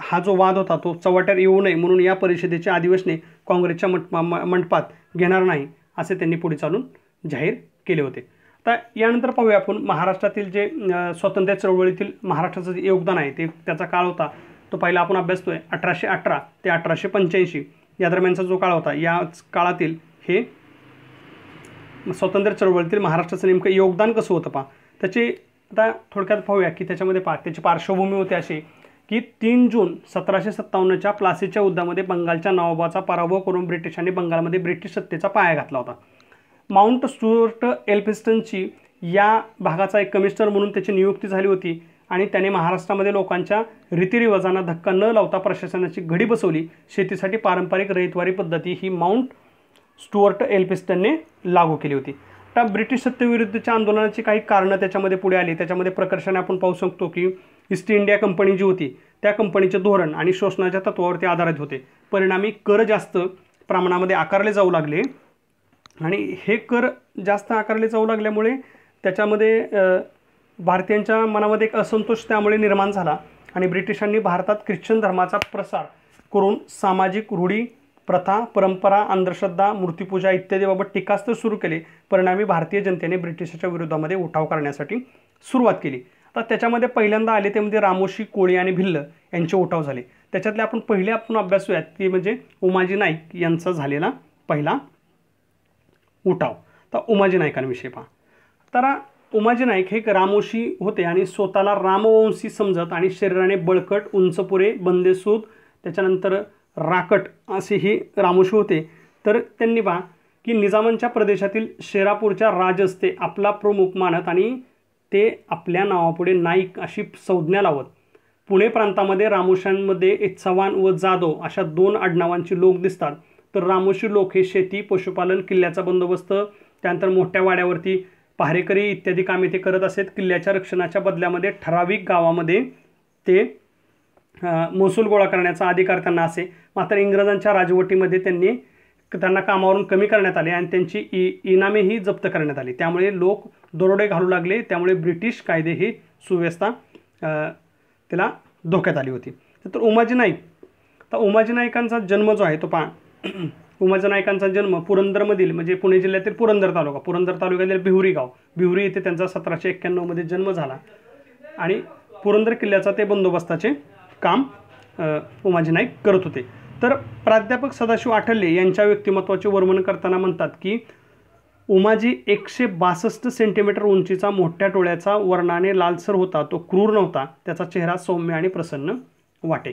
हा जो वाद होता तो चव्हाट्यावर येऊ नये म्हणून या परिषदेचे अधिवेशने काँग्रेसच्या मंडपात घेणार नाही असे त्यांनी पुढे चालून जाहीर केले होते आता यानंतर पाहूया आपण महाराष्ट्रातील जे स्वातंत्र्य चळवळीतील महाराष्ट्राचं जे योगदान आहे ते त्याचा काळ होता तो पहिला आपण अभ्यासतो आहे अठराशे अठरा ते अठराशे पंच्याऐंशी या दरम्यानचा जो काळ होता या काळातील हे स्वातंत्र्य चळवळीतील महाराष्ट्राचं नेमकं योगदान कसं होतं पहा त्याचे आता थोडक्यात पाहूया की त्याच्यामध्ये पा त्याची पार्श्वभूमी होती अशी की तीन जून सतराशे सत्तावन्नच्या प्लासीच्या युद्धामध्ये बंगालच्या नवाबाचा पराभव करून ब्रिटिशांनी बंगालमध्ये ब्रिटिश सत्तेचा पाया घातला होता माउंट स्टुअर्ट एल्फिस्टनची या भागाचा एक कमिशनर म्हणून त्याची नियुक्ती झाली होती आणि त्याने महाराष्ट्रामध्ये लोकांच्या रीतिरिवाजांना धक्का न लावता प्रशासनाची घडी बसवली शेतीसाठी पारंपरिक रहितवारी पद्धती ही माउंट स्टुअर्ट एल्फिस्टनने लागू केली होती आता ब्रिटिश सत्तेविरुद्धच्या आंदोलनाची काही कारणं त्याच्यामध्ये पुढे आली त्याच्यामध्ये प्रकर्षाने आपण पाहू शकतो की ईस्ट इंडिया कंपनी जी होती त्या कंपनीचे धोरण आणि शोषणाच्या तत्वावरती आधारित होते परिणामी कर जास्त प्रमाणामध्ये आकारले जाऊ लागले आणि हे कर जास्त आकारले जाऊ लागल्यामुळे त्याच्यामध्ये भारतीयांच्या मनामध्ये एक असंतोष त्यामुळे निर्माण झाला आणि ब्रिटिशांनी भारतात ख्रिश्चन धर्माचा प्रसार करून सामाजिक रूढी प्रथा परंपरा अंधश्रद्धा मूर्तीपूजा इत्यादीबाबत टीकास्त्र सुरू केले परिणामी भारतीय जनतेने ब्रिटिशाच्या विरोधामध्ये उठाव करण्यासाठी सुरुवात केली तर त्याच्यामध्ये पहिल्यांदा आले ते म्हणजे रामोशी कोळी आणि भिल्ल यांचे उठाव झाले त्याच्यातले आपण पहिले आपण अभ्यासूयात ते म्हणजे उमाजी नाईक यांचा झालेला पहिला उठाव तर उमाजी नाईकांविषयी पहा तर उमाजी नाईक हे एक रामोशी होते आणि स्वतःला रामवंशी समजत आणि शरीराने बळकट उंचपुरे बंदेसूद त्याच्यानंतर राकट असे हे रामोशी होते तर त्यांनी पहा की निजामांच्या प्रदेशातील शेरापूरच्या राजस्ते आपला प्रमुख मानत आणि ते आपल्या नावापुढे नाईक अशी संज्ञा लावत पुणे प्रांतामध्ये रामोशांमध्ये चव्हाण व जाधव अशा दोन आडनावांची लोक दिसतात तर रामोशी लोक हे शेती पशुपालन किल्ल्याचा बंदोबस्त त्यानंतर मोठ्या वाड्यावरती पहारेकरी इत्यादी कामे ते करत असत किल्ल्याच्या रक्षणाच्या बदल्यामध्ये ठराविक गावामध्ये ते महसूल गोळा करण्याचा अधिकार त्यांना असे मात्र इंग्रजांच्या राजवटीमध्ये त्यांनी त्यांना कामावरून कमी करण्यात आले आणि त्यांची इ इनामेही जप्त करण्यात आली त्यामुळे लोक दरोडे घालू लागले त्यामुळे ब्रिटिश कायदे ही सुव्यवस्था त्याला धोक्यात आली होती तर उमाजी नाईक तर उमाजी नाईकांचा जन्म जो आहे तो पा उमाजी नाईकांचा जन्म पुरंदरमधील म्हणजे पुणे जिल्ह्यातील पुरंदर तालुका पुरंदर तालुक्यातील बिहुरी गाव बिहुरी येथे त्यांचा सतराशे एक्क्याण्णवमध्ये जन्म झाला आणि पुरंदर किल्ल्याचा ते बंदोबस्ताचे काम उमाजी नाईक करत होते तर प्राध्यापक सदाशिव आठल्ले यांच्या व्यक्तिमत्वाचे वर्णन करताना म्हणतात की उमाजी एकशे बासष्ट सेंटीमीटर उंचीचा मोठ्या टोळ्याचा वर्णाने लालसर होता तो क्रूर नव्हता त्याचा चेहरा सौम्य आणि प्रसन्न वाटे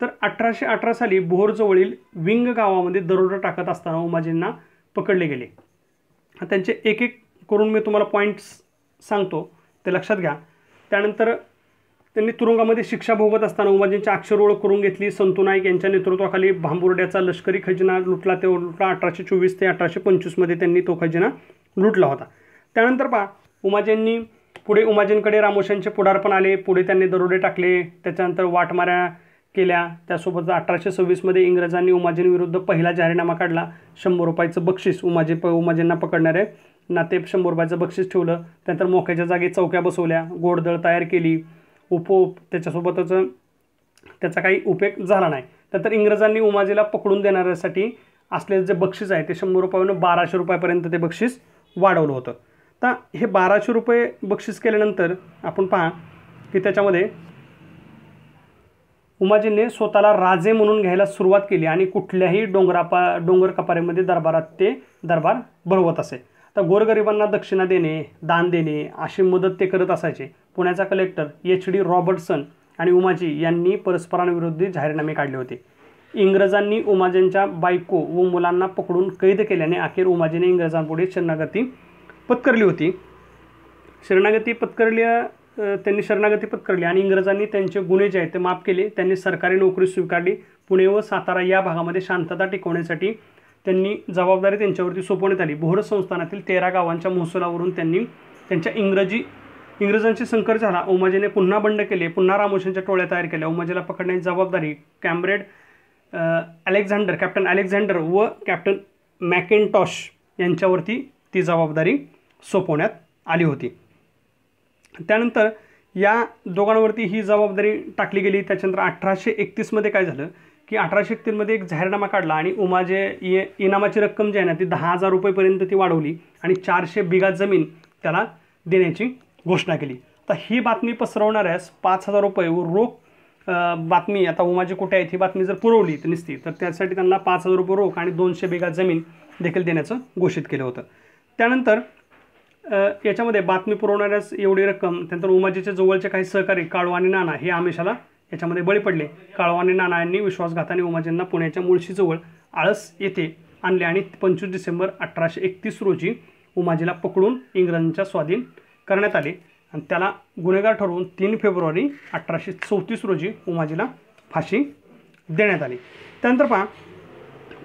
तर अठराशे अठरा साली बोहोरजवळील विंग गावामध्ये दरोडा टाकत असताना उमाजींना पकडले गेले त्यांचे एक एक करून मी तुम्हाला पॉईंट्स सांगतो ते लक्षात घ्या त्यानंतर त्यांनी तुरुंगामध्ये शिक्षा भोगत असताना उमाजींची अक्षर ओळख करून घेतली संतू नाईक यांच्या नेतृत्वाखाली भांबुर्ड्याचा लष्करी खजिना लुटला ते लुटला अठराशे चोवीस ते अठराशे पंचवीसमध्ये त्यांनी तो खजिना लुटला होता त्यानंतर पहा उमाजींनी पुढे उमाजींकडे रामोशांचे पुढारपण आले पुढे त्यांनी दरोडे टाकले त्याच्यानंतर वाटमाऱ्या केल्या त्यासोबत अठराशे सव्वीसमध्ये इंग्रजांनी उमाजींविरुद्ध पहिला जाहीरनामा काढला शंभर रुपयाचं बक्षीस उमाजी प उमाजींना पकडणारे नाते शंभर रुपयाचं बक्षीस ठेवलं त्यानंतर मोक्याच्या जागी चौक्या बसवल्या गोडदळ तयार केली उप त्याच्यासोबतच त्याचा काही उपयोग झाला नाही नंतर इंग्रजांनी उमाजीला पकडून देणाऱ्यासाठी असलेलं जे बक्षीस आहे ते शंभर रुपयावरून बाराशे रुपयापर्यंत ते बक्षीस वाढवलं होतं तर हे बाराशे रुपये बक्षीस केल्यानंतर आपण पहा की त्याच्यामध्ये उमाजींनी स्वतःला राजे म्हणून घ्यायला सुरुवात केली आणि कुठल्याही डोंगरापा डोंगर कपारेमध्ये दरबारात ते दरबार भरवत असे तर गोरगरिबांना दक्षिणा देणे दान देणे अशी मदत ते करत असायचे पुण्याचा कलेक्टर एच डी रॉबर्टसन आणि उमाजी यांनी परस्परांविरोधी जाहीरनामे काढले होते इंग्रजांनी उमाजींच्या बायको व मुलांना पकडून कैद केल्याने अखेर उमाजीने इंग्रजांपुढे शरणागती पत्करली होती शरणागती पत्करली त्यांनी शरणागती पत्करली आणि इंग्रजांनी त्यांचे गुन्हे जे आहेत ते माफ केले त्यांनी सरकारी नोकरी स्वीकारली पुणे व सातारा या भागामध्ये शांतता टिकवण्यासाठी त्यांनी जबाबदारी त्यांच्यावरती सोपवण्यात आली भोर संस्थानातील तेरा गावांच्या महसुलावरून त्यांनी त्यांच्या इंग्रजी इंग्रजांशी संकर झाला उमाजीने पुन्हा बंड केले पुन्हा रामोशनच्या टोळ्या तयार केल्या उमाजीला पकडण्याची जबाबदारी कॅम्ब्रेड अलेक्झांडर कॅप्टन अलेक्झांडर व कॅप्टन मॅकेनटॉश यांच्यावरती ती जबाबदारी सोपवण्यात आली होती त्यानंतर या दोघांवरती ही जबाबदारी टाकली गेली त्याच्यानंतर अठराशे एकतीसमध्ये काय झालं की अठराशे एकतीसमध्ये एक जाहीरनामा काढला आणि उमाजे ये इनामाची रक्कम जी आहे ना ती दहा हजार रुपयेपर्यंत ती वाढवली आणि चारशे बिगा जमीन त्याला देण्याची घोषणा केली आता ही बातमी पसरवणाऱ्यास पाच हजार रुपये व रोख बातमी आता उमाजी कुठे आहेत ही बातमी जर पुरवली तर नसती तर त्यासाठी त्यांना पाच हजार रुपये रोख आणि दोनशे बेगा जमीन देखील देण्याचं घोषित केलं होतं त्यानंतर याच्यामध्ये बातमी पुरवणाऱ्यास एवढी रक्कम त्यानंतर उमाजीच्या जवळचे काही सहकारी काळू आणि नाना हे आमिषाला याच्यामध्ये बळी पडले काळू आणि नाना यांनी विश्वासघाताने उमाजींना पुण्याच्या मुळशीजवळ आळस येथे आणले आणि पंचवीस डिसेंबर अठराशे एकतीस रोजी उमाजीला पकडून इंग्रजांच्या स्वाधीन करण्यात आले आणि त्याला गुन्हेगार ठरवून तीन फेब्रुवारी अठराशे चौतीस रोजी उमाजीला फाशी देण्यात आली त्यानंतर पहा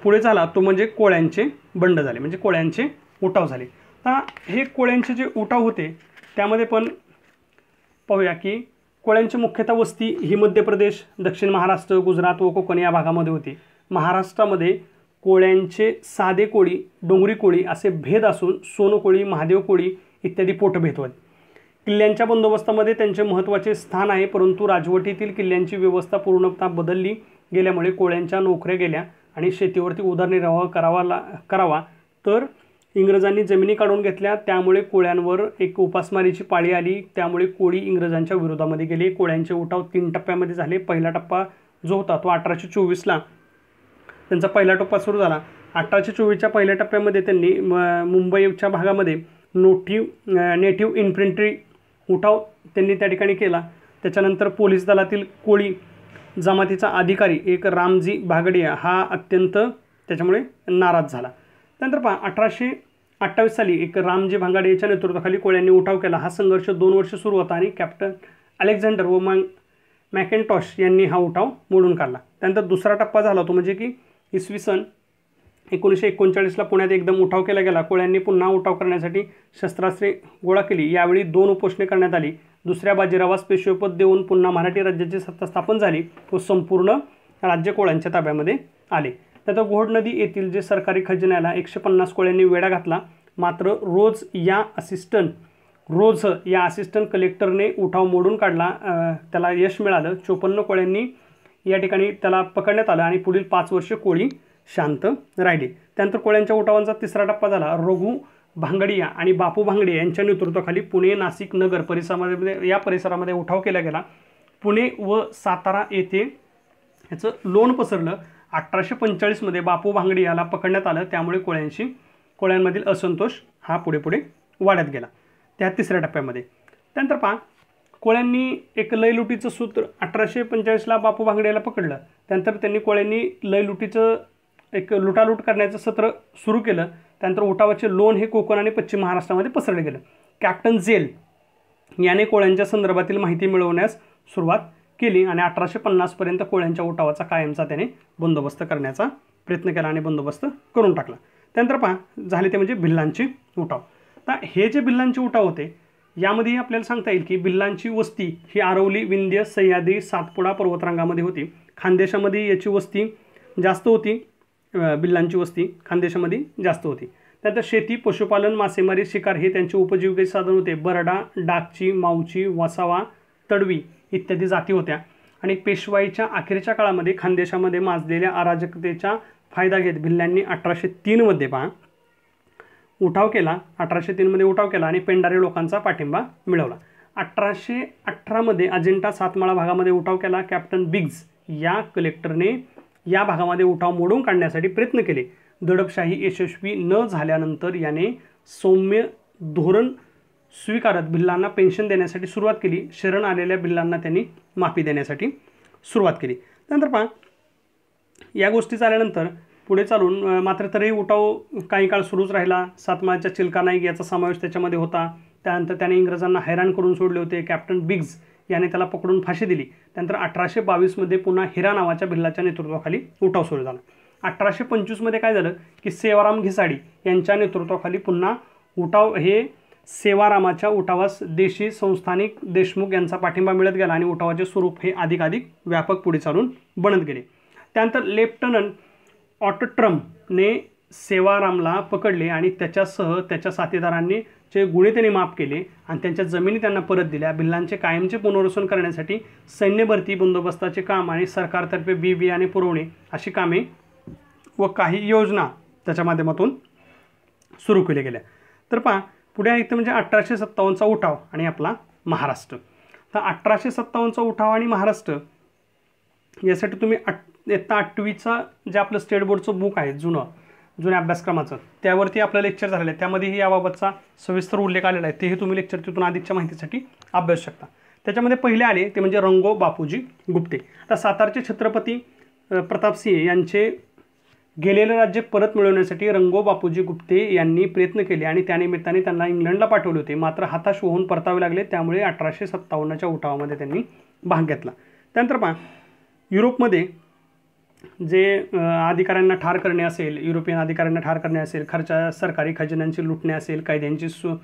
पुढे झाला तो म्हणजे कोळ्यांचे बंड झाले म्हणजे कोळ्यांचे उठाव झाले तर हे कोळ्यांचे जे उठाव होते त्यामध्ये पण पाहूया की कोळ्यांची मुख्यतः वस्ती ही मध्य प्रदेश दक्षिण महाराष्ट्र गुजरात व कोकण या भागामध्ये होती महाराष्ट्रामध्ये कोळ्यांचे साधे कोळी डोंगरी कोळी असे भेद असून सोनकोळी महादेव कोळी इत्यादी पोट किल्ल्यांच्या बंदोबस्तामध्ये त्यांचे महत्त्वाचे स्थान आहे परंतु राजवटीतील किल्ल्यांची व्यवस्था पूर्णतः बदलली गेल्यामुळे कोळ्यांच्या नोकऱ्या गेल्या आणि शेतीवरती उदरनिर्वाह करावा ला करावा तर इंग्रजांनी जमिनी काढून घेतल्या त्यामुळे कोळ्यांवर एक उपासमारीची पाळी आली त्यामुळे कोळी इंग्रजांच्या विरोधामध्ये गेले कोळ्यांचे उठाव तीन टप्प्यामध्ये झाले पहिला टप्पा जो होता तो अठराशे चोवीसला त्यांचा पहिला टप्पा सुरू झाला अठराशे चोवीसच्या पहिल्या टप्प्यामध्ये त्यांनी मुंबईच्या भागामध्ये नोटिव नेटिव्ह इन्फेंट्री उठाव त्यांनी त्या ठिकाणी केला त्याच्यानंतर पोलीस दलातील कोळी जमातीचा अधिकारी एक रामजी भागडिया हा अत्यंत त्याच्यामुळे नाराज झाला त्यानंतर पहा अठराशे अठ्ठावीस साली एक रामजी भांगाडे नेतृत्वाखाली कोळ्यांनी उठाव केला हा संघर्ष दोन वर्ष सुरू होता आणि कॅप्टन अलेक्झांडर व मॅ मॅकेनटॉश यांनी हा उठाव मोडून काढला त्यानंतर दुसरा टप्पा झाला तो म्हणजे की इसवी सन एकोणीसशे एकोणचाळीसला पुण्यात एकदम उठाव केला गेला कोळ्यांनी पुन्हा उठाव करण्यासाठी शस्त्रास्त्रे गोळा केली यावेळी दोन उपोषणे करण्यात आली दुसऱ्या बाजीरावास पेशवेपद देऊन पुन्हा मराठी राज्याची सत्ता स्थापन झाली व संपूर्ण राज्य कोळ्यांच्या ताब्यामध्ये आले त्यात घोड नदी येथील जे सरकारी खजिन्याला एकशे पन्नास कोळ्यांनी वेढा घातला मात्र रोज या असिस्टंट रोज या असिस्टंट कलेक्टरने उठाव मोडून काढला त्याला यश मिळालं चोपन्न कोळ्यांनी या ठिकाणी त्याला पकडण्यात आलं आणि पुढील पाच वर्ष कोळी शांत राहिली त्यानंतर कोळ्यांच्या उठावांचा तिसरा टप्पा झाला रघु भांगडिया आणि बापू भांगडिया यांच्या नेतृत्वाखाली पुणे नाशिक नगर परिसरामध्ये या परिसरामध्ये उठाव केला गेला पुणे व सातारा येथे याचं लोण पसरलं अठराशे पंचेचाळीसमध्ये बापू भांगडियाला पकडण्यात आलं त्यामुळे कोळ्यांशी कोळ्यांमधील असंतोष हा पुढे पुढे वाढत गेला त्या तिसऱ्या टप्प्यामध्ये त्यानंतर पहा कोळ्यांनी एक लयलुटीचं सूत्र अठराशे पंचेचाळीसला बापू भांगड्याला पकडलं त्यानंतर त्यांनी कोळ्यांनी लयलुटीचं एक लुटालूट करण्याचं सत्र सुरू केलं त्यानंतर उठावाचे लोन हे कोकण आणि पश्चिम महाराष्ट्रामध्ये पसरले गेलं कॅप्टन झेल याने कोळ्यांच्या संदर्भातील माहिती मिळवण्यास सुरुवात केली आणि अठराशे पन्नासपर्यंत कोळ्यांच्या उठावाचा कायमचा त्याने बंदोबस्त करण्याचा प्रयत्न केला आणि बंदोबस्त करून टाकला त्यानंतर पहा झाले ते म्हणजे भिल्लांची उठाव तर हे जे भिल्लांचे उठाव होते यामध्येही आपल्याला सांगता येईल की भिल्लांची वस्ती ही आरवली विंध्य सह्याद्री सातपुडा पर्वतरांगामध्ये होती खानदेशामध्ये याची वस्ती जास्त होती बिल्लांची वस्ती खानदेशामध्ये जास्त होती त्यानंतर शेती पशुपालन मासेमारी शिकार हे त्यांचे उपजीविकेचे साधन होते बरडा डाकची माऊची वसावा तडवी इत्यादी जाती होत्या आणि पेशवाईच्या अखेरच्या काळामध्ये खानदेशामध्ये माजलेल्या अराजकतेचा फायदा घेत भिल्ल्यांनी अठराशे तीनमध्ये पहा उठाव केला अठराशे तीनमध्ये उठाव केला आणि पेंडारे लोकांचा पाठिंबा मिळवला अठराशे अठरामध्ये अजिंठा सातमाळा भागामध्ये उठाव केला कॅप्टन बिग्ज या कलेक्टरने या भागामध्ये उठाव मोडून काढण्यासाठी प्रयत्न केले दडपशाही यशस्वी न झाल्यानंतर याने सौम्य धोरण स्वीकारत भिल्लांना पेन्शन देण्यासाठी सुरुवात केली शरण आलेल्या भिल्लांना त्यांनी माफी देण्यासाठी सुरुवात केली त्यानंतर पहा या गोष्टी झाल्यानंतर पुढे चालून मात्र तरीही उठाव काही काळ सुरूच राहिला सातमाळ्याच्या चिल्का नाईक याचा समावेश त्याच्यामध्ये होता त्यानंतर त्याने इंग्रजांना हैराण करून सोडले होते कॅप्टन बिग्ज याने त्याला पकडून फाशी दिली त्यानंतर अठराशे बावीसमध्ये पुन्हा हिरा नावाच्या भिल्लाच्या नेतृत्वाखाली उठाव सुरू झाला अठराशे पंचवीसमध्ये काय झालं की सेवाराम घिसाडी यांच्या नेतृत्वाखाली पुन्हा उठाव हे सेवारामाच्या उठावास देशी संस्थानिक देशमुख यांचा पाठिंबा मिळत गेला आणि उठावाचे स्वरूप हे अधिकाधिक व्यापक पुढे चालून बनत गेले त्यानंतर लेफ्टनंट ने सेवारामला पकडले आणि त्याच्यासह त्याच्या साथीदारांनी चे गुन्हे त्यांनी माफ केले आणि त्यांच्या जमिनी त्यांना परत दिल्या भिल्लांचे कायमचे पुनर्वसन करण्यासाठी सैन्य भरती बंदोबस्ताचे काम आणि सरकारतर्फे बी बियाणे पुरवणे अशी कामे व काही योजना त्याच्या माध्यमातून सुरू केल्या गेल्या तर पहा पुढे आहे म्हणजे अठराशे सत्तावन्नचा उठाव आणि आपला महाराष्ट्र तर अठराशे सत्तावन्नचा उठाव आणि महाराष्ट्र यासाठी तुम्ही अट आठवीचा जे आपलं स्टेट बोर्डचं बुक आहे जुनं जुन्या अभ्यासक्रमाचं त्यावरती आपलं लेक्चर झालेलं आहे त्यामध्येही याबाबतचा सविस्तर उल्लेख आलेला आहे तेही तुम्ही लेक्चर तिथून आधीच्या माहितीसाठी अभ्यासू शकता त्याच्यामध्ये पहिले आले ते म्हणजे रंगो बापूजी गुप्ते आता सातारचे छत्रपती प्रतापसिंह यांचे गेलेलं राज्य परत मिळवण्यासाठी रंगो बापूजी गुप्ते यांनी प्रयत्न केले आणि त्यानिमित्ताने त्यांना इंग्लंडला पाठवले होते मात्र हाताश होऊन परतावे लागले त्यामुळे अठराशे सत्तावन्नच्या उठावामध्ये त्यांनी भाग घेतला त्यानंतर पहा युरोपमध्ये जे अधिकाऱ्यांना ठार करणे असेल युरोपियन अधिकाऱ्यांना ठार करणे असेल खर्चा सरकारी खजिन्यांची लुटणे असेल कायद्यांची सु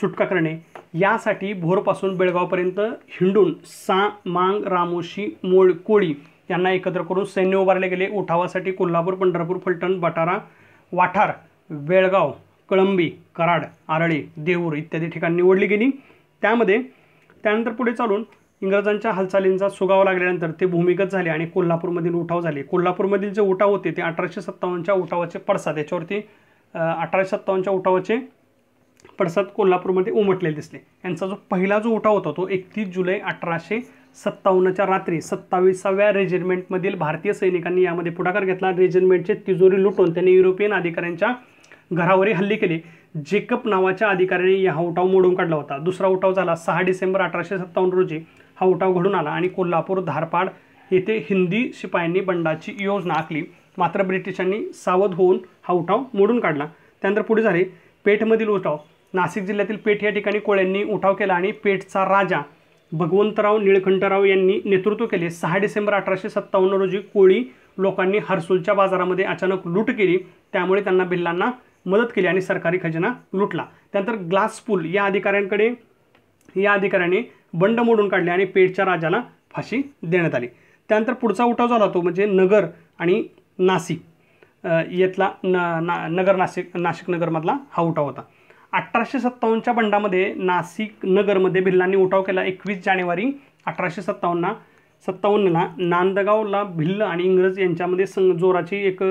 सुटका करणे यासाठी भोरपासून बेळगावपर्यंत हिंडून सा मांग रामोशी मोळ कोळी यांना एकत्र करून सैन्य उभारले गेले उठावासाठी कोल्हापूर पंढरपूर फलटण बटारा वाठार बेळगाव कळंबी कराड आरळी देऊर इत्यादी ठिकाणी निवडली गेली त्यामध्ये त्यानंतर पुढे चालून इंग्रजांच्या हालचालींचा सुगाव लागल्यानंतर ते भूमिगत झाले आणि कोल्हापूरमधील उठाव झाले कोल्हापूरमधील जे उठाव होते ते अठराशे सत्तावन्नच्या उठावाचे पडसाद याच्यावरती अठराशे सत्तावन्नच्या उठावाचे पडसाद कोल्हापूरमध्ये उमटलेले दिसले यांचा जो पहिला जो उठाव होता तो एकतीस जुलै अठराशे सत्तावन्नच्या रात्री सत्तावीसाव्या रेजिमेंटमधील भारतीय सैनिकांनी यामध्ये पुढाकार घेतला रेजिमेंटचे तिजोरी लुटून त्यांनी युरोपियन अधिकाऱ्यांच्या घरावरही हल्ले केले जेकब नावाच्या अधिकाऱ्याने हा उठाव मोडून काढला होता दुसरा उठाव झाला सहा डिसेंबर अठराशे सत्तावन्न रोजी हा उठाव घडून आला आणि कोल्हापूर धारपाड येथे हिंदी शिपायांनी बंडाची योजना आखली मात्र ब्रिटिशांनी सावध होऊन हा उठाव मोडून काढला त्यानंतर पुढे झाले पेठमधील उठाव नाशिक जिल्ह्यातील पेठ या ठिकाणी कोळ्यांनी उठाव केला आणि पेठचा राजा भगवंतराव निळकंठराव यांनी नेतृत्व केले सहा डिसेंबर अठराशे सत्तावन्न रोजी कोळी लोकांनी हर्सूलच्या बाजारामध्ये अचानक लूट केली त्यामुळे त्यांना बिल्लांना मदत केली आणि सरकारी खजिना लुटला त्यानंतर ग्लासपूल या अधिकाऱ्यांकडे या अधिकाऱ्याने बंड मोडून काढले आणि पेठच्या राजाला फाशी देण्यात आली त्यानंतर पुढचा उठाव झाला तो म्हणजे नगर आणि नाशिक येथला न ना नगर नाशिक नाशिक नगरमधला हा उठाव होता अठराशे सत्तावन्नच्या बंडामध्ये नाशिक नगरमध्ये भिल्लांनी उठाव केला एकवीस जानेवारी अठराशे सत्तावन्न सत्तावन्नला नांदगावला भिल्ल आणि इंग्रज यांच्यामध्ये सं जोराची एक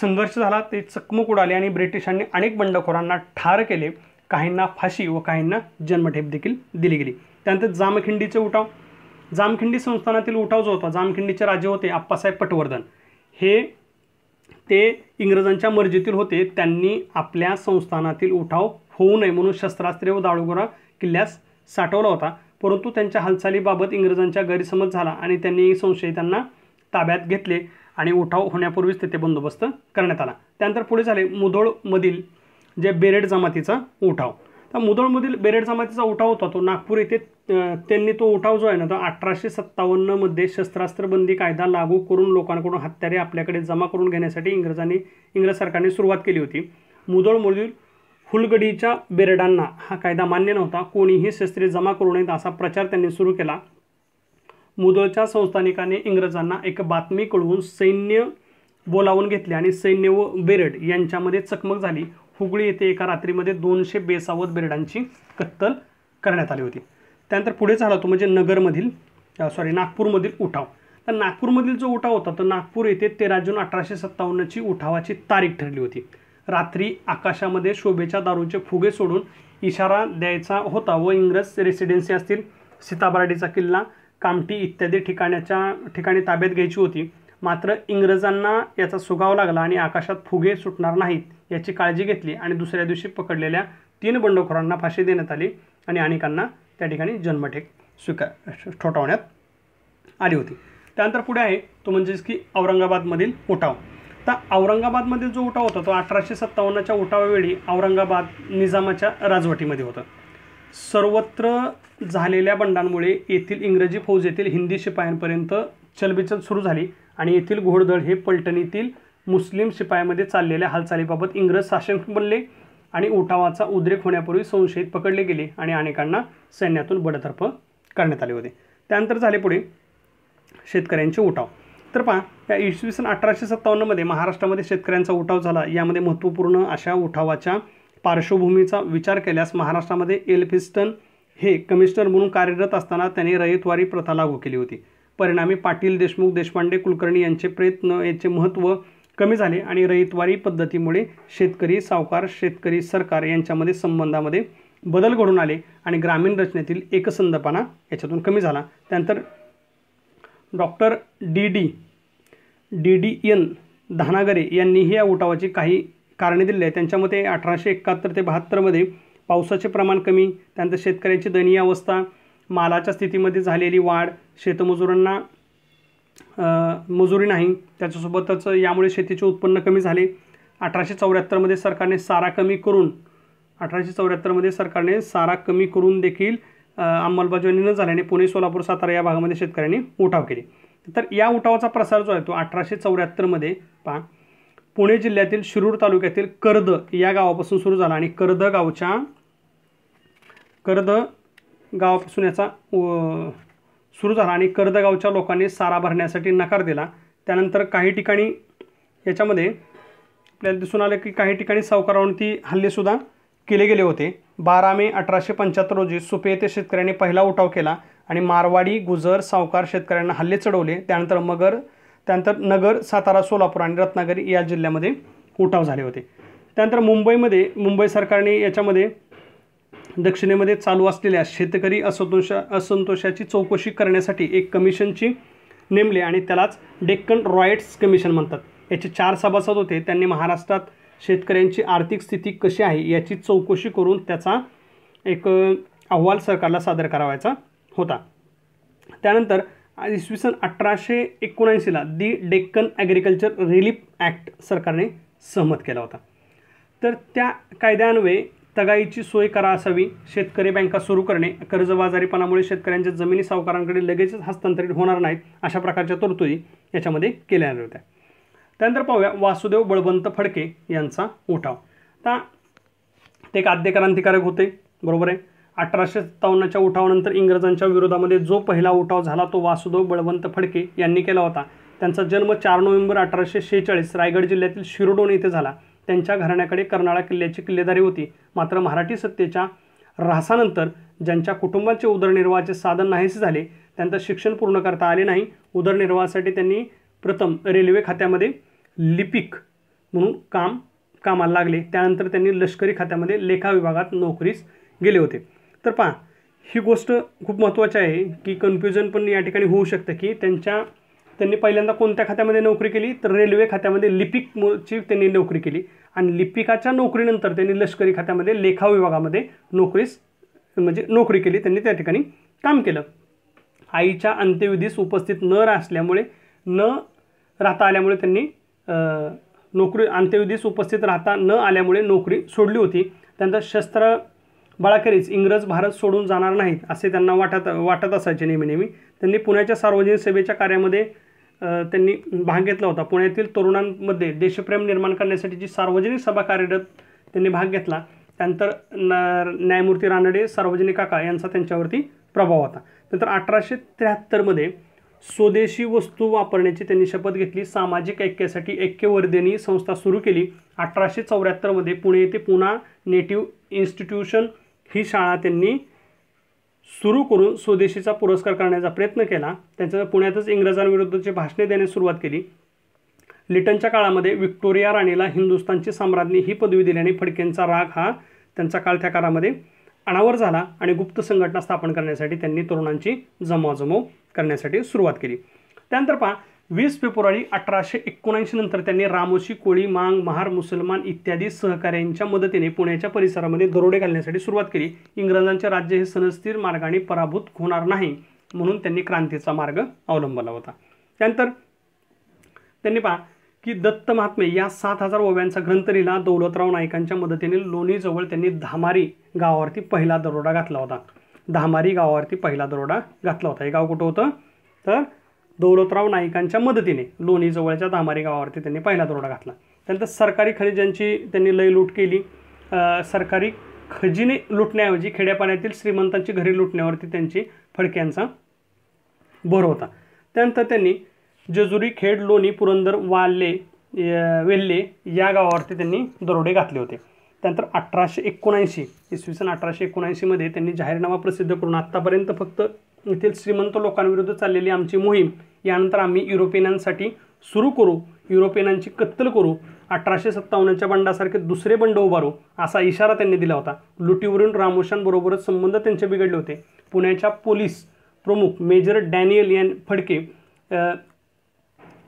संघर्ष झाला ते चकमक उडाले आणि ब्रिटिशांनी अनेक बंडखोरांना ठार केले काहींना फाशी व काहींना जन्मठेप देखील दिली गेली त्यानंतर जामखिंडीचे उठाव जामखिंडी संस्थानातील उठाव जो होता जामखिंडीचे राजे होते आप्पासाहेब पटवर्धन हे ते इंग्रजांच्या मर्जीतील होते त्यांनी आपल्या संस्थानातील उठाव होऊ नये म्हणून शस्त्रास्त्रे व दाळुगोरा किल्ल्यास साठवला होता परंतु त्यांच्या हालचालीबाबत इंग्रजांच्या गैरसमज झाला आणि त्यांनी संशयितांना ताब्यात घेतले आणि उठाव होण्यापूर्वीच तेथे बंदोबस्त करण्यात आला त्यानंतर पुढे झाले मुधोळमधील जे बेरेड जमातीचा उठाव तर मुदळमधील बेरेड जमातीचा उठाव होता तो नागपूर येथे त्यांनी तो उठाव जो आहे ना तो अठराशे सत्तावन्नमध्ये शस्त्रास्त्रबंदी कायदा लागू करून लोकांकडून हत्यारे आपल्याकडे जमा करून घेण्यासाठी इंग्रजांनी इंग्रज सरकारने सुरुवात केली होती मुदळमधील हुलगडीच्या बेरेडांना हा कायदा मान्य नव्हता कोणीही शस्त्रे जमा करू नयेत असा प्रचार त्यांनी सुरू केला मुदळच्या संस्थानिकाने इंग्रजांना एक बातमी कळवून सैन्य बोलावून घेतले आणि सैन्य व बेरड यांच्यामध्ये चकमक झाली हुगळी येथे एका रात्रीमध्ये दोनशे बेसावत बेरडांची कत्तल करण्यात आली होती त्यानंतर पुढे झाला तो म्हणजे नगरमधील सॉरी नागपूरमधील उठाव तर नागपूरमधील जो उठाव होता तो नागपूर येथे तेरा जून अठराशे सत्तावन्नची उठावाची तारीख ठरली होती रात्री आकाशामध्ये शोभेच्या दारूचे फुगे सोडून इशारा द्यायचा होता व इंग्रज रेसिडेन्सी असतील सीताबर्डीचा किल्ला कामटी इत्यादी ठिकाणाच्या ठिकाणी ताब्यात घ्यायची होती मात्र इंग्रजांना याचा सुगाव लागला आणि आकाशात फुगे सुटणार नाहीत याची काळजी घेतली आणि दुसऱ्या दिवशी पकडलेल्या तीन बंडखोरांना फाशी देण्यात आली आणि अनेकांना त्या ठिकाणी जन्मठेक स्वीकार ठोठावण्यात आली होती त्यानंतर पुढे आहे तो म्हणजेच की औरंगाबादमधील उठाव तर औरंगाबादमधील जो उठाव होता तो अठराशे सत्तावन्नच्या उठावावेळी औरंगाबाद निजामाच्या राजवटीमध्ये होतं सर्वत्र झालेल्या बंडांमुळे येथील इंग्रजी फौज येथील हिंदी शिपायांपर्यंत चलबिचल सुरू झाली आणि येथील घोडदळ हे पलटणीतील मुस्लिम शिपायामध्ये चाललेल्या हालचालीबाबत इंग्रज शासन बनले आणि उठावाचा उद्रेक होण्यापूर्वी संशयित पकडले गेले आणि अनेकांना सैन्यातून बडतर्फ करण्यात आले होते त्यानंतर झाले पुढे शेतकऱ्यांचे उठाव तर पहा या इसवी सन अठराशे सत्तावन्नमध्ये महाराष्ट्रामध्ये शेतकऱ्यांचा उठाव झाला यामध्ये महत्त्वपूर्ण अशा उठावाच्या पार्श्वभूमीचा विचार केल्यास महाराष्ट्रामध्ये एल्फिस्टन हे कमिशनर म्हणून कार्यरत असताना त्यांनी रयतवारी प्रथा लागू केली होती परिणामी पाटील देशमुख देशपांडे कुलकर्णी यांचे प्रयत्न याचे महत्त्व कमी झाले आणि रहितवारी पद्धतीमुळे शेतकरी सावकार शेतकरी सरकार यांच्यामध्ये संबंधामध्ये बदल घडून आले आणि ग्रामीण रचनेतील एकसंधपणा याच्यातून कमी झाला त्यानंतर doctor D D D D N Dhanagare यांनीही या उठावाची काही कारणे दिली आहेत त्यांच्यामध्ये अठराशे एकाहत्तर ते बहात्तरमध्ये पावसाचे प्रमाण कमी त्यानंतर शेतकऱ्यांची दयनीय अवस्था मालाच्या स्थितीमध्ये झालेली वाढ शेतमजुरांना मजुरी नाही त्याच्यासोबतच यामुळे शेतीचे उत्पन्न कमी झाले अठराशे चौऱ्याहत्तरमध्ये सरकारने सारा कमी करून अठराशे चौऱ्याहत्तरमध्ये सरकारने सारा कमी करून देखील अंमलबजावणी न झाल्याने पुणे सोलापूर सातारा या भागामध्ये शेतकऱ्यांनी उठाव केले तर या उठावाचा प्रसार जो आहे तो अठराशे चौऱ्याहत्तरमध्ये पहा पुणे जिल्ह्यातील शिरूर तालुक्यातील कर्द या गावापासून सुरू झाला आणि कर्द गावच्या कर्द गावापासून याचा सुरू झाला आणि कर्दगावच्या लोकांनी सारा भरण्यासाठी नकार दिला त्यानंतर काही ठिकाणी याच्यामध्ये आपल्याला दिसून आलं की काही ठिकाणी सावकारावरती हल्लेसुद्धा केले गेले होते बारा मे अठराशे पंच्याहत्तर रोजी सुपे येथे शेतकऱ्यांनी पहिला उठाव केला आणि मारवाडी गुजर सावकार शेतकऱ्यांना हल्ले चढवले त्यानंतर मगर त्यानंतर नगर सातारा सोलापूर आणि रत्नागिरी या जिल्ह्यामध्ये उठाव झाले होते त्यानंतर मुंबईमध्ये मुंबई सरकारने याच्यामध्ये दक्षिणेमध्ये चालू असलेल्या शेतकरी असंतोषा असंतोषाची चौकशी करण्यासाठी एक कमिशनची नेमले आणि त्यालाच डेक्कन रॉयट्स कमिशन म्हणतात याचे चार सभासद होते त्यांनी महाराष्ट्रात शेतकऱ्यांची आर्थिक स्थिती कशी आहे याची चौकशी करून त्याचा एक अहवाल सरकारला सादर करावायचा होता त्यानंतर इसवी सन अठराशे एकोणऐंशीला the Deccan agriculture relief act सरकारने सहमत केला होता तर त्या कायद्यान्वये तगाईची सोय करा असावी शेतकरी बँका सुरू करणे कर्जबाजारीपणामुळे शेतकऱ्यांच्या जमिनी सावकारांकडे लगेचच हस्तांतरित होणार नाहीत अशा प्रकारच्या तरतुदी याच्यामध्ये केल्या आल्या होत्या त्यानंतर पाहूया वासुदेव बळवंत फडके यांचा उठाव आता ते एक आद्य क्रांतिकारक होते बरोबर आहे अठराशे सत्तावन्नच्या उठावानंतर इंग्रजांच्या विरोधामध्ये जो पहिला उठाव झाला तो वासुदेव बळवंत फडके यांनी केला होता त्यांचा जन्म चार नोव्हेंबर अठराशे शेहेचाळीस रायगड जिल्ह्यातील शिरोडोन येथे झाला त्यांच्या घराण्याकडे कर्नाळा किल्ल्याची किल्लेदारी होती मात्र मराठी सत्तेच्या ऱ्हासानंतर ज्यांच्या कुटुंबाचे उदरनिर्वाहाचे साधन नाहीसे झाले त्यांचं शिक्षण पूर्ण करता आले नाही उदरनिर्वाहासाठी त्यांनी प्रथम रेल्वे खात्यामध्ये लिपिक म्हणून काम कामाला लागले त्यानंतर त्यांनी लष्करी खात्यामध्ये लेखा विभागात नोकरीस गेले होते तर पहा ही गोष्ट खूप महत्त्वाची आहे की कन्फ्युजन पण या ठिकाणी होऊ शकतं की त्यांच्या त्यांनी पहिल्यांदा कोणत्या खात्यामध्ये नोकरी केली तर रेल्वे खात्यामध्ये लिपिक त्यांनी नोकरी केली आणि लिपिकाच्या नोकरीनंतर त्यांनी लष्करी खात्यामध्ये लेखा विभागामध्ये नोकरीस म्हणजे नोकरी केली त्यांनी त्या ठिकाणी काम केलं आईच्या अंत्यविधीस उपस्थित न असल्यामुळे न राहता आल्यामुळे त्यांनी नोकरी अंत्यविधीस उपस्थित राहता न आल्यामुळे नोकरी सोडली होती त्यानंतर शस्त्र बळाखेरीज इंग्रज भारत सोडून जाणार नाहीत असे त्यांना वाटत वाटत असायचे नेहमी नेहमी त्यांनी पुण्याच्या सार्वजनिक सेवेच्या कार्यामध्ये त्यांनी भाग घेतला होता पुण्यातील तरुणांमध्ये देशप्रेम निर्माण करण्यासाठी जी सार्वजनिक सभा कार्यरत त्यांनी भाग घेतला त्यानंतर न न्यायमूर्ती रानडे सार्वजनिक काका यांचा त्यांच्यावरती प्रभाव होता नंतर अठराशे त्र्याहत्तरमध्ये स्वदेशी वस्तू वापरण्याची त्यांनी शपथ घेतली सामाजिक ऐक्यासाठी ऐक्यवर्धिनी संस्था सुरू केली अठराशे चौऱ्याहत्तरमध्ये पुणे येथे पुणा नेटिव्ह इन्स्टिट्यूशन ही शाळा त्यांनी सुरू करून स्वदेशीचा पुरस्कार करण्याचा प्रयत्न केला त्यांच्या पुण्यातच इंग्रजांविरुद्धचे भाषणे देण्यास सुरुवात केली लिटनच्या काळामध्ये विक्टोरिया राणीला हिंदुस्थानची साम्राज्ञी ही पदवी दिल्याने फडकेंचा राग हा त्यांचा काळ त्या काळामध्ये अनावर झाला आणि गुप्त संघटना स्थापन करण्यासाठी त्यांनी तरुणांची जमवाजमव करण्यासाठी सुरुवात केली त्यानंतर पहा वीस फेब्रुवारी अठराशे एकोणऐंशी नंतर त्यांनी रामोशी कोळी मांग महार मुसलमान इत्यादी सहकाऱ्यांच्या मदतीने पुण्याच्या परिसरामध्ये दरोडे घालण्यासाठी सुरुवात केली इंग्रजांचे राज्य हे सनस्थिर मार्गाने पराभूत होणार नाही म्हणून त्यांनी क्रांतीचा मार्ग अवलंबला होता त्यानंतर त्यांनी पहा की दत्त महात्मे या सात हजार ओव्यांचा ग्रंथ लिहिला दौलतराव नायकांच्या मदतीने लोणीजवळ त्यांनी धामारी गावावरती पहिला दरोडा घातला होता धामारी गावावरती पहिला दरोडा घातला होता हे गाव कुठं होतं तर दौलतराव नाईकांच्या मदतीने लोणी जवळच्या दामारी गावावरती त्यांनी पहिला दरोडा घातला त्यानंतर सरकारी खनिजांची त्यांनी लय लूट केली सरकारी खजिने लुटण्याऐवजी खेड्यापाण्यातील श्रीमंतांची घरी लुटण्यावरती त्यांची फडक्यांचा भर होता त्यानंतर त्यांनी जजुरी खेड लोणी पुरंदर वाल्ले वेल्ले या गावावरती त्यांनी दरोडे घातले होते त्यानंतर अठराशे एकोणऐंशी इसवी सन अठराशे एकोणऐंशीमध्ये त्यांनी जाहीरनामा प्रसिद्ध करून आत्तापर्यंत फक्त येथील श्रीमंत लोकांविरुद्ध चाललेली आमची मोहीम यानंतर आम्ही युरोपियनांसाठी सुरू करू युरोपियनांची कत्तल करू अठराशे सत्तावन्नच्या बंडासारखे दुसरे बंड उभारू असा इशारा त्यांनी दिला होता लुटीवरून रामोशांबरोबरच संबंध त्यांचे बिघडले होते पुण्याच्या पोलीस प्रमुख मेजर डॅनियल यां फडके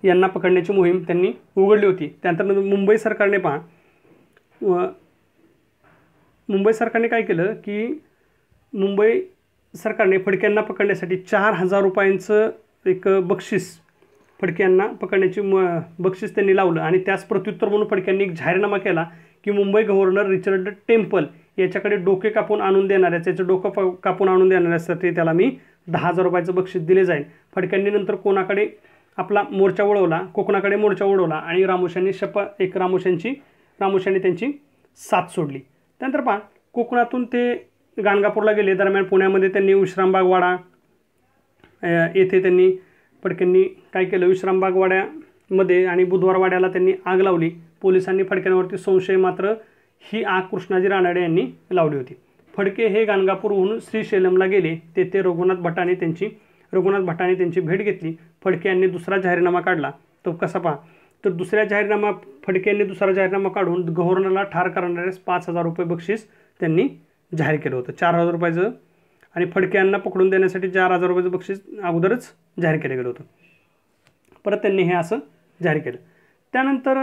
यांना पकडण्याची मोहीम त्यांनी उघडली होती त्यानंतर मुंबई सरकारने पहा मुंबई सरकारने काय केलं की मुंबई सरकारने फडक्यांना पकडण्यासाठी चार हजार रुपयांचं एक बक्षीस फडक्यांना पकडण्याची म बक्षीस त्यांनी लावलं आणि त्यास प्रत्युत्तर म्हणून फडक्यांनी एक जाहीरनामा केला की मुंबई गव्हर्नर रिचर्ड टेम्पल याच्याकडे डोके कापून आणून देणाऱ्या त्याचं डोकं कापून आणून देणाऱ्यासाठी त्याला मी दहा हजार रुपयाचं बक्षीस दिले जाईल फडक्यांनी नंतर कोणाकडे आपला मोर्चा वळवला कोकणाकडे मोर्चा वळवला आणि रामोशांनी शप एक रामोशांची रामोशांनी त्यांची साथ सोडली त्यानंतर पहा कोकणातून ते गाणगापूरला गेले दरम्यान पुण्यामध्ये त्यांनी विश्रामबाग वाडा येथे त्यांनी फडक्यांनी काय केलं विश्रामबाग वाड्यामध्ये आणि बुधवारवाड्याला त्यांनी आग लावली पोलिसांनी फडक्यांवरती संशय मात्र ही आग कृष्णाजी रानाडे यांनी लावली होती फडके हे गाणगापूरहून श्रीशैलमला गेले तेथे रघुनाथ भटाने त्यांची रघुनाथ भटाने त्यांची भेट घेतली फडके यांनी दुसरा जाहीरनामा काढला तो कसा पहा तर दुसऱ्या जाहीरनामा फडके यांनी दुसरा जाहीरनामा काढून गव्हर्नरला ठार करणाऱ्यास पाच हजार रुपये बक्षीस त्यांनी जाहीर केलं होतं चार हजार रुपयाचं आणि फडक्यांना पकडून देण्यासाठी चार हजार रुपयाचं बक्षीस अगोदरच जाहीर केलं गेलं होतं परत त्यांनी हे असं जाहीर केलं त्यानंतर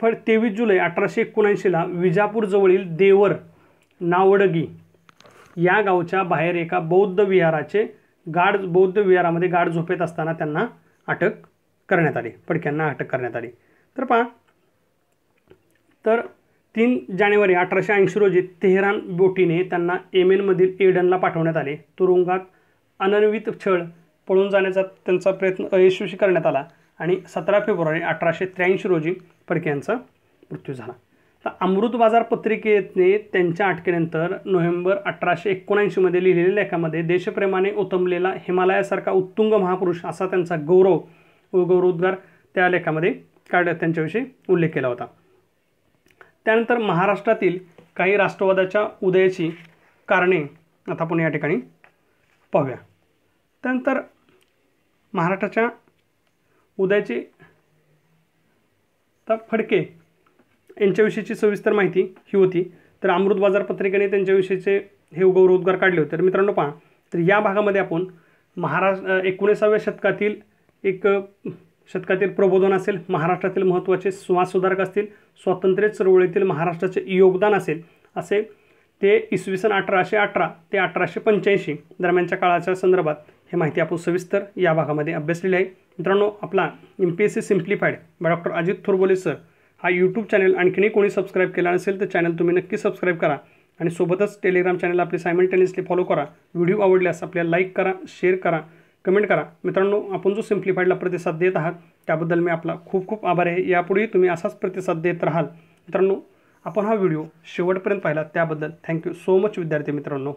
फड तेवीस जुलै अठराशे एकोणऐंशीला विजापूरजवळील देवर नावडगी या गावच्या बाहेर एका बौद्ध विहाराचे गाड बौद्ध विहारामध्ये गाड झोपेत असताना त्यांना अटक करण्यात आली फडक्यांना अटक करण्यात आली तर पहा तर तीन जानेवारी अठराशे ऐंशी रोजी तेहरान बोटीने त्यांना एमेनमधील एडनला पाठवण्यात आले तुरुंगात अनन्वित छळ पळून जाण्याचा त्यांचा प्रयत्न अयशस्वी करण्यात आला आणि सतरा फेब्रुवारी अठराशे त्र्याऐंशी रोजी फडके यांचा मृत्यू झाला तर अमृत बाजार पत्रिकेने त्यांच्या अटकेनंतर नोव्हेंबर अठराशे एकोणऐंशीमध्ये लिहिलेल्या लेखामध्ये देशप्रेमाने उतमलेला हिमालयासारखा उत्तुंग महापुरुष असा त्यांचा गौरव व गौरवोद्गार त्या लेखामध्ये काढ त्यांच्याविषयी उल्लेख केला होता त्यानंतर महाराष्ट्रातील काही राष्ट्रवादाच्या उदयाची कारणे आता आपण या ठिकाणी पाहूया त्यानंतर महाराष्ट्राच्या उदयाची तर फडके यांच्याविषयीची सविस्तर माहिती ही होती तर अमृत बाजार पत्रिकेने त्यांच्याविषयीचे हे उगौर उद्गार काढले होते तर मित्रांनो पहा तर या भागामध्ये आपण महाराष्ट्र एकोणीसाव्या शतकातील एक शतकातील प्रबोधन असेल महाराष्ट्रातील महत्त्वाचे समाजसुधारक असतील स्वातंत्र्य चळवळीतील महाराष्ट्राचे योगदान असेल असे ते इसवी सन अठराशे अठरा ते अठराशे पंच्याऐंशी दरम्यानच्या काळाच्या संदर्भात हे माहिती आपण सविस्तर या भागामध्ये अभ्यासलेली आहे मित्रांनो आपला M P S C simplified doctor Ajit Thorbole sir हा यूट्यूब चॅनल आणखीनही कोणी सबस्क्राईब केला नसेल तर चॅनल तुम्ही नक्की सबस्क्राईब करा आणि सोबतच टेलिग्राम चॅनल आपले सायमल्टेनियसली फॉलो करा व्हिडिओ आवडल्यास आपल्याला लाईक करा शेअर करा कमेंट करा मित्रांनो आपण जो सिम्प्लिफाईडला प्रतिसाद देत आहात त्याबद्दल मी आपला खूप खूप आभार आहे यापुढेही तुम्ही असाच प्रतिसाद देत राहाल मित्रांनो आपण हा व्हिडिओ शेवटपर्यंत पाहिला त्याबद्दल थँक्यू सो मच विद्यार्थी मित्रांनो